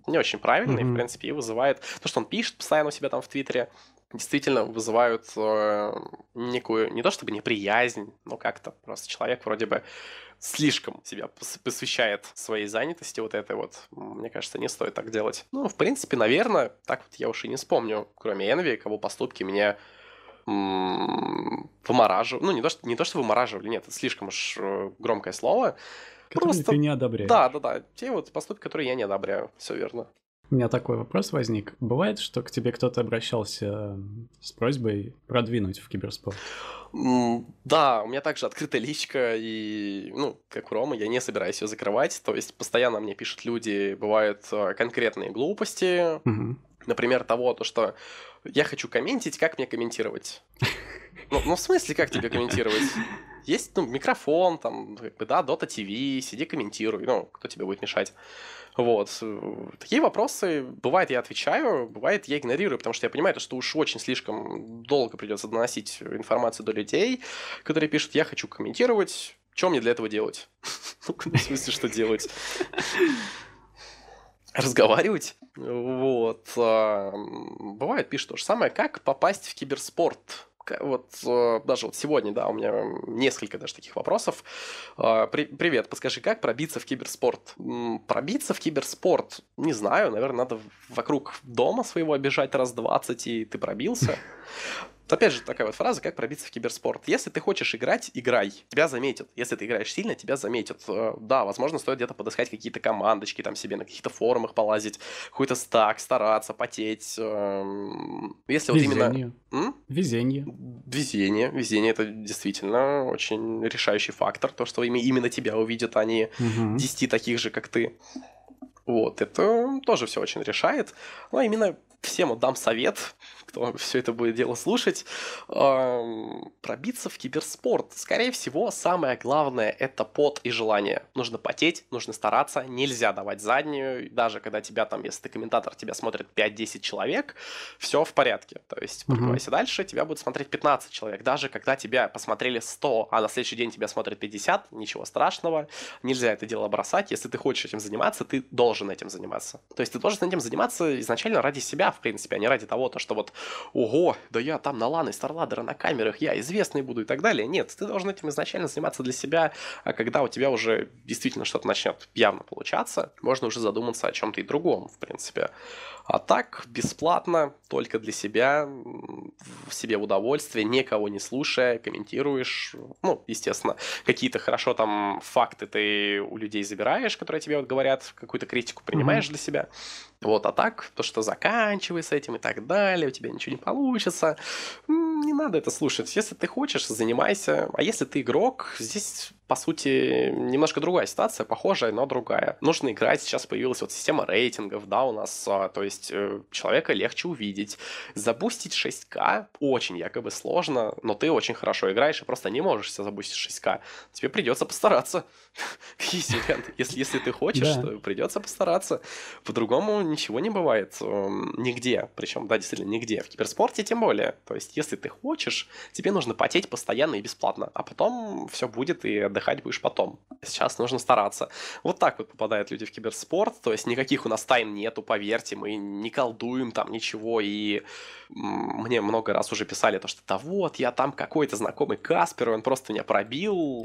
не очень правильные, mm-hmm. в принципе, и вызывает то, что он пишет постоянно у себя там в Твиттере, действительно вызывают э, некую, не то чтобы неприязнь, но как-то просто человек вроде бы слишком себя посвящает своей занятости вот этой вот. Мне кажется, не стоит так делать. Ну, в принципе, наверное, так вот я уж и не вспомню, кроме Энви, кого поступки меня вымораживали, ну не то, что, не то, что вымораживали, нет, это слишком уж э, громкое слово. Которые Просто... ты не одобряешь. Да, да, да, те вот поступки, которые я не одобряю, все верно. У меня такой вопрос возник. Бывает, что к тебе кто-то обращался э, с просьбой продвинуть в киберспорт? Да, у меня также открытая личка, и, ну, как у Ромы, я не собираюсь ее закрывать. То есть постоянно мне пишут люди, бывают э, конкретные глупости, угу. Например, того, то, что я хочу комментить, как мне комментировать? Ну, ну в смысле, как тебе комментировать? Есть, ну, микрофон, там, да, Dota TV, сиди комментируй, ну, кто тебе будет мешать. Вот. Такие вопросы, бывает, я отвечаю, бывает, я игнорирую, потому что я понимаю, что уж очень слишком долго придется доносить информацию до людей, которые пишут, я хочу комментировать, что мне для этого делать? (laughs) Ну, в смысле, что делать? разговаривать. Вот. А, бывает, пишет то же самое. Как попасть в киберспорт? вот а, даже вот сегодня, да, у меня несколько даже таких вопросов. А, при, привет, подскажи, как пробиться в киберспорт? Пробиться в киберспорт, не знаю, наверное, надо вокруг дома своего обижать раз 20, и ты пробился опять же, такая вот фраза, как пробиться в киберспорт. Если ты хочешь играть, играй. Тебя заметят. Если ты играешь сильно, тебя заметят. Э, да, возможно, стоит где-то подыскать какие-то командочки там себе, на каких-то форумах полазить, какой-то стак, стараться, потеть. Эм, если везение. вот именно... М? Везение. Везение. Везение — это действительно очень решающий фактор. То, что именно тебя увидят, а не угу. 10 таких же, как ты. Вот, это тоже все очень решает. Ну а именно всем вот дам совет — кто все это будет дело слушать, эм, пробиться в киберспорт. Скорее всего, самое главное — это пот и желание. Нужно потеть, нужно стараться, нельзя давать заднюю. Даже когда тебя там, если ты комментатор, тебя смотрят 5-10 человек, все в порядке. То есть пробивайся mm-hmm. дальше, тебя будет смотреть 15 человек. Даже когда тебя посмотрели 100, а на следующий день тебя смотрит 50, ничего страшного. Нельзя это дело бросать. Если ты хочешь этим заниматься, ты должен этим заниматься. То есть ты должен этим заниматься изначально ради себя, в принципе, а не ради того, то, что вот ого, да я там на Ланы, Старладера, на камерах, я известный буду и так далее. Нет, ты должен этим изначально заниматься для себя, а когда у тебя уже действительно что-то начнет явно получаться, можно уже задуматься о чем-то и другом, в принципе. А так, бесплатно, только для себя, в себе в удовольствие, никого не слушая, комментируешь. Ну, естественно, какие-то хорошо там факты ты у людей забираешь, которые тебе вот говорят, какую-то критику принимаешь mm-hmm. для себя. Вот, а так, то, что заканчивай с этим и так далее, у тебя ничего не получится. Не надо это слушать. Если ты хочешь, занимайся. А если ты игрок, здесь по сути, немножко другая ситуация, похожая, но другая. Нужно играть, сейчас появилась вот система рейтингов, да, у нас, а, то есть э, человека легче увидеть. Забустить 6К очень якобы сложно, но ты очень хорошо играешь и просто не можешь себя забустить 6К. Тебе придется постараться. (laughs) Если, если ты хочешь, то придется постараться. По-другому ничего не бывает нигде, причем, да, действительно, нигде. В киберспорте тем более. То есть, если ты хочешь, тебе нужно потеть постоянно и бесплатно, а потом все будет и отдыхать отдыхать будешь потом. Сейчас нужно стараться. Вот так вот попадают люди в киберспорт, то есть никаких у нас тайн нету, поверьте, мы не колдуем там ничего, и мне много раз уже писали то, что да вот, я там какой-то знакомый Каспер, он просто меня пробил.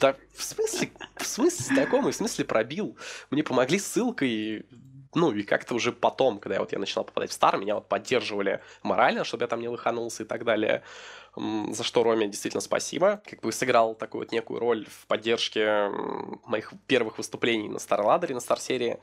Да в смысле, в смысле знакомый, в смысле пробил? Мне помогли ссылкой, ну и как-то уже потом, когда я вот я начинал попадать в стар, меня вот поддерживали морально, чтобы я там не лоханулся и так далее за что Роме действительно спасибо. Как бы сыграл такую вот некую роль в поддержке моих первых выступлений на Старладере, на Старсерии.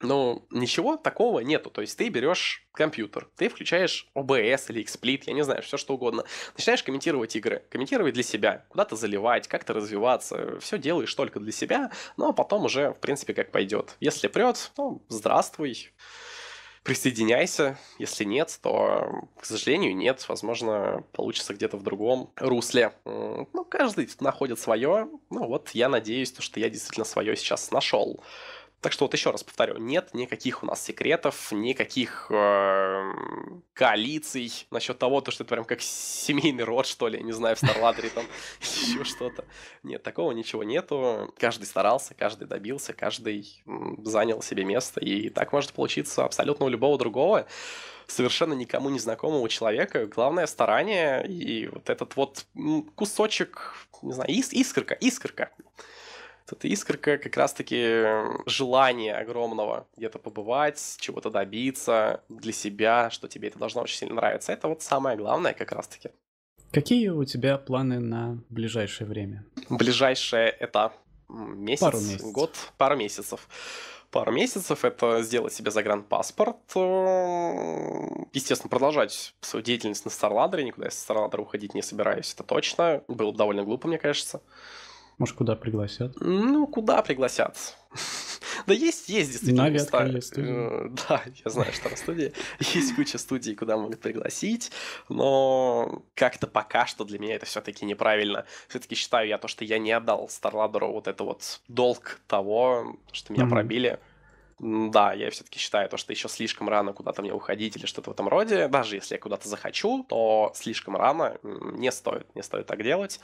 Но ничего такого нету. То есть ты берешь компьютер, ты включаешь OBS или XSplit, я не знаю, все что угодно. Начинаешь комментировать игры, комментировать для себя, куда-то заливать, как-то развиваться. Все делаешь только для себя, но ну, а потом уже, в принципе, как пойдет. Если прет, ну, здравствуй присоединяйся. Если нет, то, к сожалению, нет. Возможно, получится где-то в другом русле. Ну, каждый находит свое. Ну, вот я надеюсь, что я действительно свое сейчас нашел. Так что вот еще раз повторю, нет никаких у нас секретов, никаких э, коалиций насчет того, то, что это прям как семейный род, что ли, не знаю, в Старладере там (laughs) еще что-то. Нет, такого ничего нету. Каждый старался, каждый добился, каждый занял себе место, и так может получиться абсолютно у любого другого совершенно никому незнакомого человека. Главное старание и вот этот вот кусочек, не знаю, ис искорка, искорка. Тут искорка как раз-таки эм, желание огромного где-то побывать, чего-то добиться для себя, что тебе это должно очень сильно нравиться. Это вот самое главное как раз-таки. Какие у тебя планы на ближайшее время? Ближайшее это месяц, пару месяцев. год, пару месяцев. Пару месяцев это сделать себе загранпаспорт, э, естественно, продолжать свою деятельность на Старладере, никуда я с Старладера уходить не собираюсь, это точно. Было бы довольно глупо, мне кажется. Может, куда пригласят? Ну, куда пригласят? (laughs) Да есть, есть действительно. Навятка есть э, (laughs) Да, я знаю, что там студия. (laughs) Есть куча студий, куда могут пригласить, но как-то пока что для меня это все-таки неправильно. Все-таки считаю я то, что я не отдал Старладеру вот это вот долг того, что меня пробили. Да, я все-таки считаю то, что еще слишком рано куда-то мне уходить или что-то в этом роде. Даже если я куда-то захочу, то слишком рано не стоит, не стоит так делать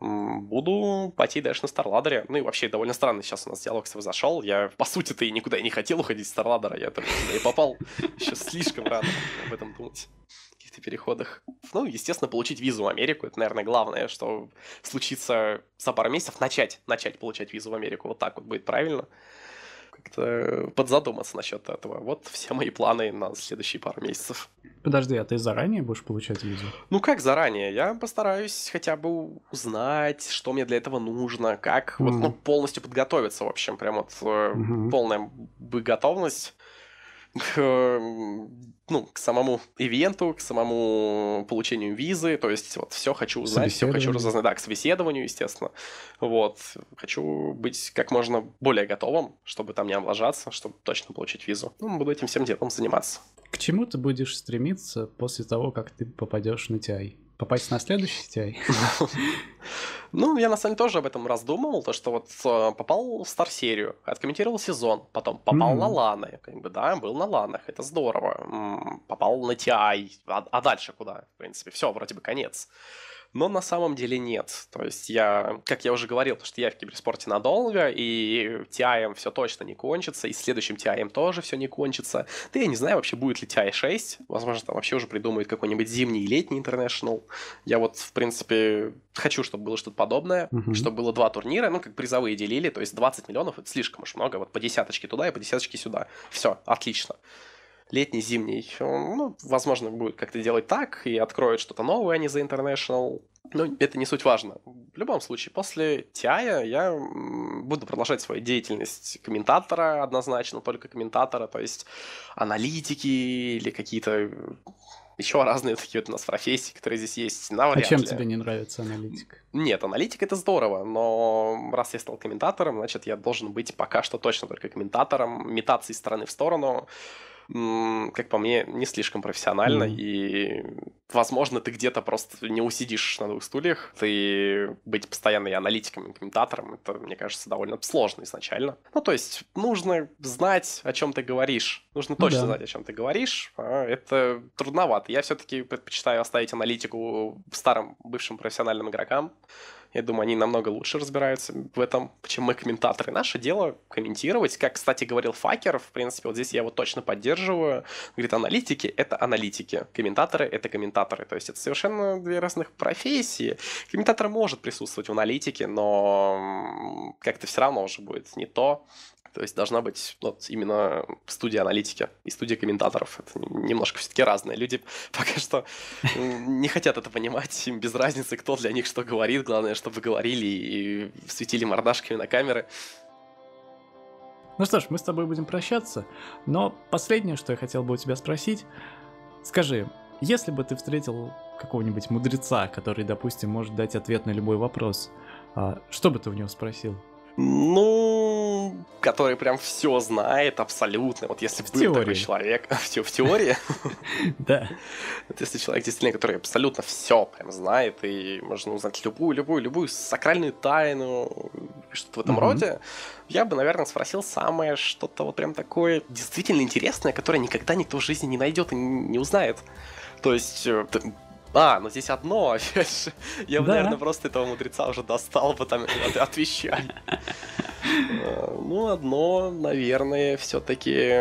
буду пойти дальше на Старладере. Ну и вообще довольно странно сейчас у нас диалог с зашел. Я, по сути-то, и никуда не хотел уходить с Старладера. Я только и попал еще слишком рано об этом думать каких-то переходах. Ну, естественно, получить визу в Америку. Это, наверное, главное, что случится за пару месяцев. Начать, начать получать визу в Америку. Вот так вот будет правильно как-то э, подзадуматься насчет этого. Вот все мои планы на следующие пару месяцев. Подожди, а ты заранее будешь получать визу? Ну как заранее? Я постараюсь хотя бы узнать, что мне для этого нужно, как mm. вот ну, полностью подготовиться, в общем, прям вот mm-hmm. полная бы готовность к, ну, к самому ивенту, к самому получению визы, то есть вот все хочу узнать, все хочу разузнать, да, к собеседованию, естественно, вот, хочу быть как можно более готовым, чтобы там не облажаться, чтобы точно получить визу, ну, буду этим всем делом заниматься. К чему ты будешь стремиться после того, как ты попадешь на TI? попасть на следующий TI? (laughs) Ну, я на самом деле тоже об этом раздумывал, то что вот э, попал в Стар-серию, откомментировал сезон, потом попал на Ланы, как бы, да, был на Ланах, это здорово, попал на TI, а, а дальше куда, в принципе, все, вроде бы конец но на самом деле нет. То есть я, как я уже говорил, потому что я в киберспорте надолго, и TIM эм все точно не кончится, и следующим TIM эм тоже все не кончится. Да я не знаю вообще, будет ли TI 6, возможно, там вообще уже придумают какой-нибудь зимний и летний интернешнл. Я вот, в принципе, хочу, чтобы было что-то подобное, угу. чтобы было два турнира, ну, как призовые делили, то есть 20 миллионов, это слишком уж много, вот по десяточке туда и по десяточке сюда. Все, отлично летний, зимний Ну, возможно, будет как-то делать так и откроет что-то новое, а не за International. Но это не суть важно. В любом случае, после Тиая я буду продолжать свою деятельность комментатора, однозначно, только комментатора, то есть аналитики или какие-то э, еще разные такие вот у нас профессии, которые здесь есть. Навряд а чем ли. тебе не нравится аналитик? Нет, аналитик это здорово, но раз я стал комментатором, значит, я должен быть пока что точно только комментатором, метаться из стороны в сторону как по мне, не слишком профессионально, mm-hmm. и, возможно, ты где-то просто не усидишь на двух стульях, ты быть постоянным аналитиком, и комментатором, это, мне кажется, довольно сложно изначально. Ну, то есть, нужно знать, о чем ты говоришь, нужно ну, точно да. знать, о чем ты говоришь, а это трудновато. Я все-таки предпочитаю оставить аналитику старым бывшим профессиональным игрокам, я думаю, они намного лучше разбираются в этом, чем мы, комментаторы. Наше дело комментировать. Как, кстати, говорил Факер, в принципе, вот здесь я его точно поддерживаю. Говорит, аналитики — это аналитики, комментаторы — это комментаторы. То есть это совершенно две разных профессии. Комментатор может присутствовать в аналитике, но как-то все равно уже будет не то, то есть должна быть вот, ну, именно студия аналитики и студия комментаторов. Это немножко все-таки разные. Люди (laughs) пока что не хотят это понимать. Им без разницы, кто для них что говорит. Главное, чтобы говорили и светили мордашками на камеры. Ну что ж, мы с тобой будем прощаться. Но последнее, что я хотел бы у тебя спросить. Скажи, если бы ты встретил какого-нибудь мудреца, который, допустим, может дать ответ на любой вопрос, а, что бы ты у него спросил? Ну, который прям все знает абсолютно. Вот если в был теории. такой человек, (laughs) все в теории. (laughs) Да. Вот если человек действительно, который абсолютно все прям знает, и можно узнать любую, любую, любую сакральную тайну, что-то в этом роде, я бы, наверное, спросил самое что-то вот прям такое действительно интересное, которое никогда никто в жизни не найдет и не узнает. То есть э, да, но ну здесь одно, (laughs) опять же. Я бы, да. наверное, просто этого мудреца уже достал, потому что отвечай. Ну, одно, наверное, все-таки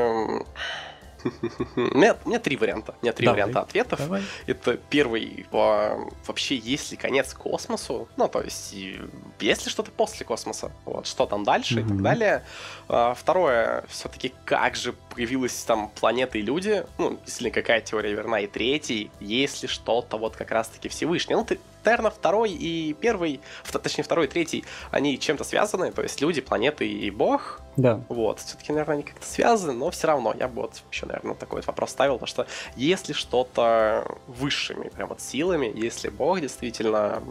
(laughs) У меня, у меня три варианта. У меня три Давай. варианта ответов. Давай. Это первый а, вообще есть ли конец космосу? Ну, то есть, есть ли что-то после космоса? Вот, что там дальше mm-hmm. и так далее. А, второе, все-таки как же появилась там планеты и люди? Ну, если какая теория верна? И третий, есть ли что-то вот как раз-таки Всевышний? Ну, ты Экстерна, второй и первый, точнее, второй и третий, они чем-то связаны, то есть люди, планеты и бог. Да. Вот, все-таки, наверное, они как-то связаны, но все равно я бы вот еще, наверное, такой вот вопрос ставил, потому что если что-то высшими прям вот силами, если бог действительно,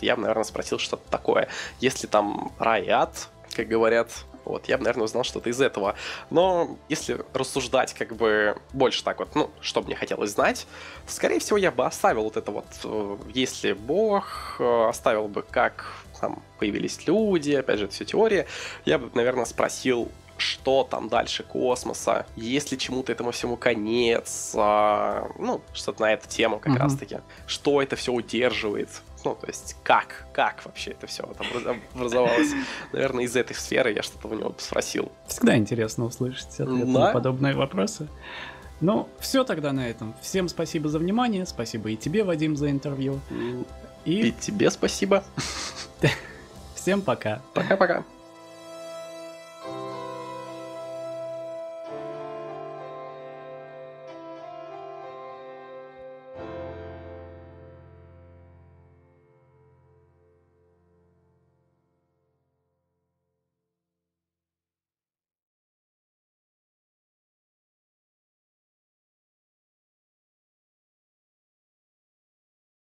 я бы, наверное, спросил что-то такое. Если там рай и ад, как говорят. Вот, я бы, наверное, узнал что-то из этого. Но если рассуждать как бы больше так вот, ну, что мне хотелось знать, скорее всего, я бы оставил вот это вот, э, если бог, э, оставил бы, как там появились люди, опять же, это все теория. Я бы, наверное, спросил, что там дальше космоса, есть ли чему-то этому всему конец, а, ну, что-то на эту тему как mm-hmm. раз-таки. Что это все удерживает, ну, то есть, как, как вообще это все там образовалось? Наверное, из этой сферы я что-то у него спросил. Всегда интересно услышать ответы на подобные вопросы. Ну, все тогда на этом. Всем спасибо за внимание, спасибо и тебе, Вадим, за интервью. И, и тебе спасибо. (laughs) Всем пока. Пока-пока.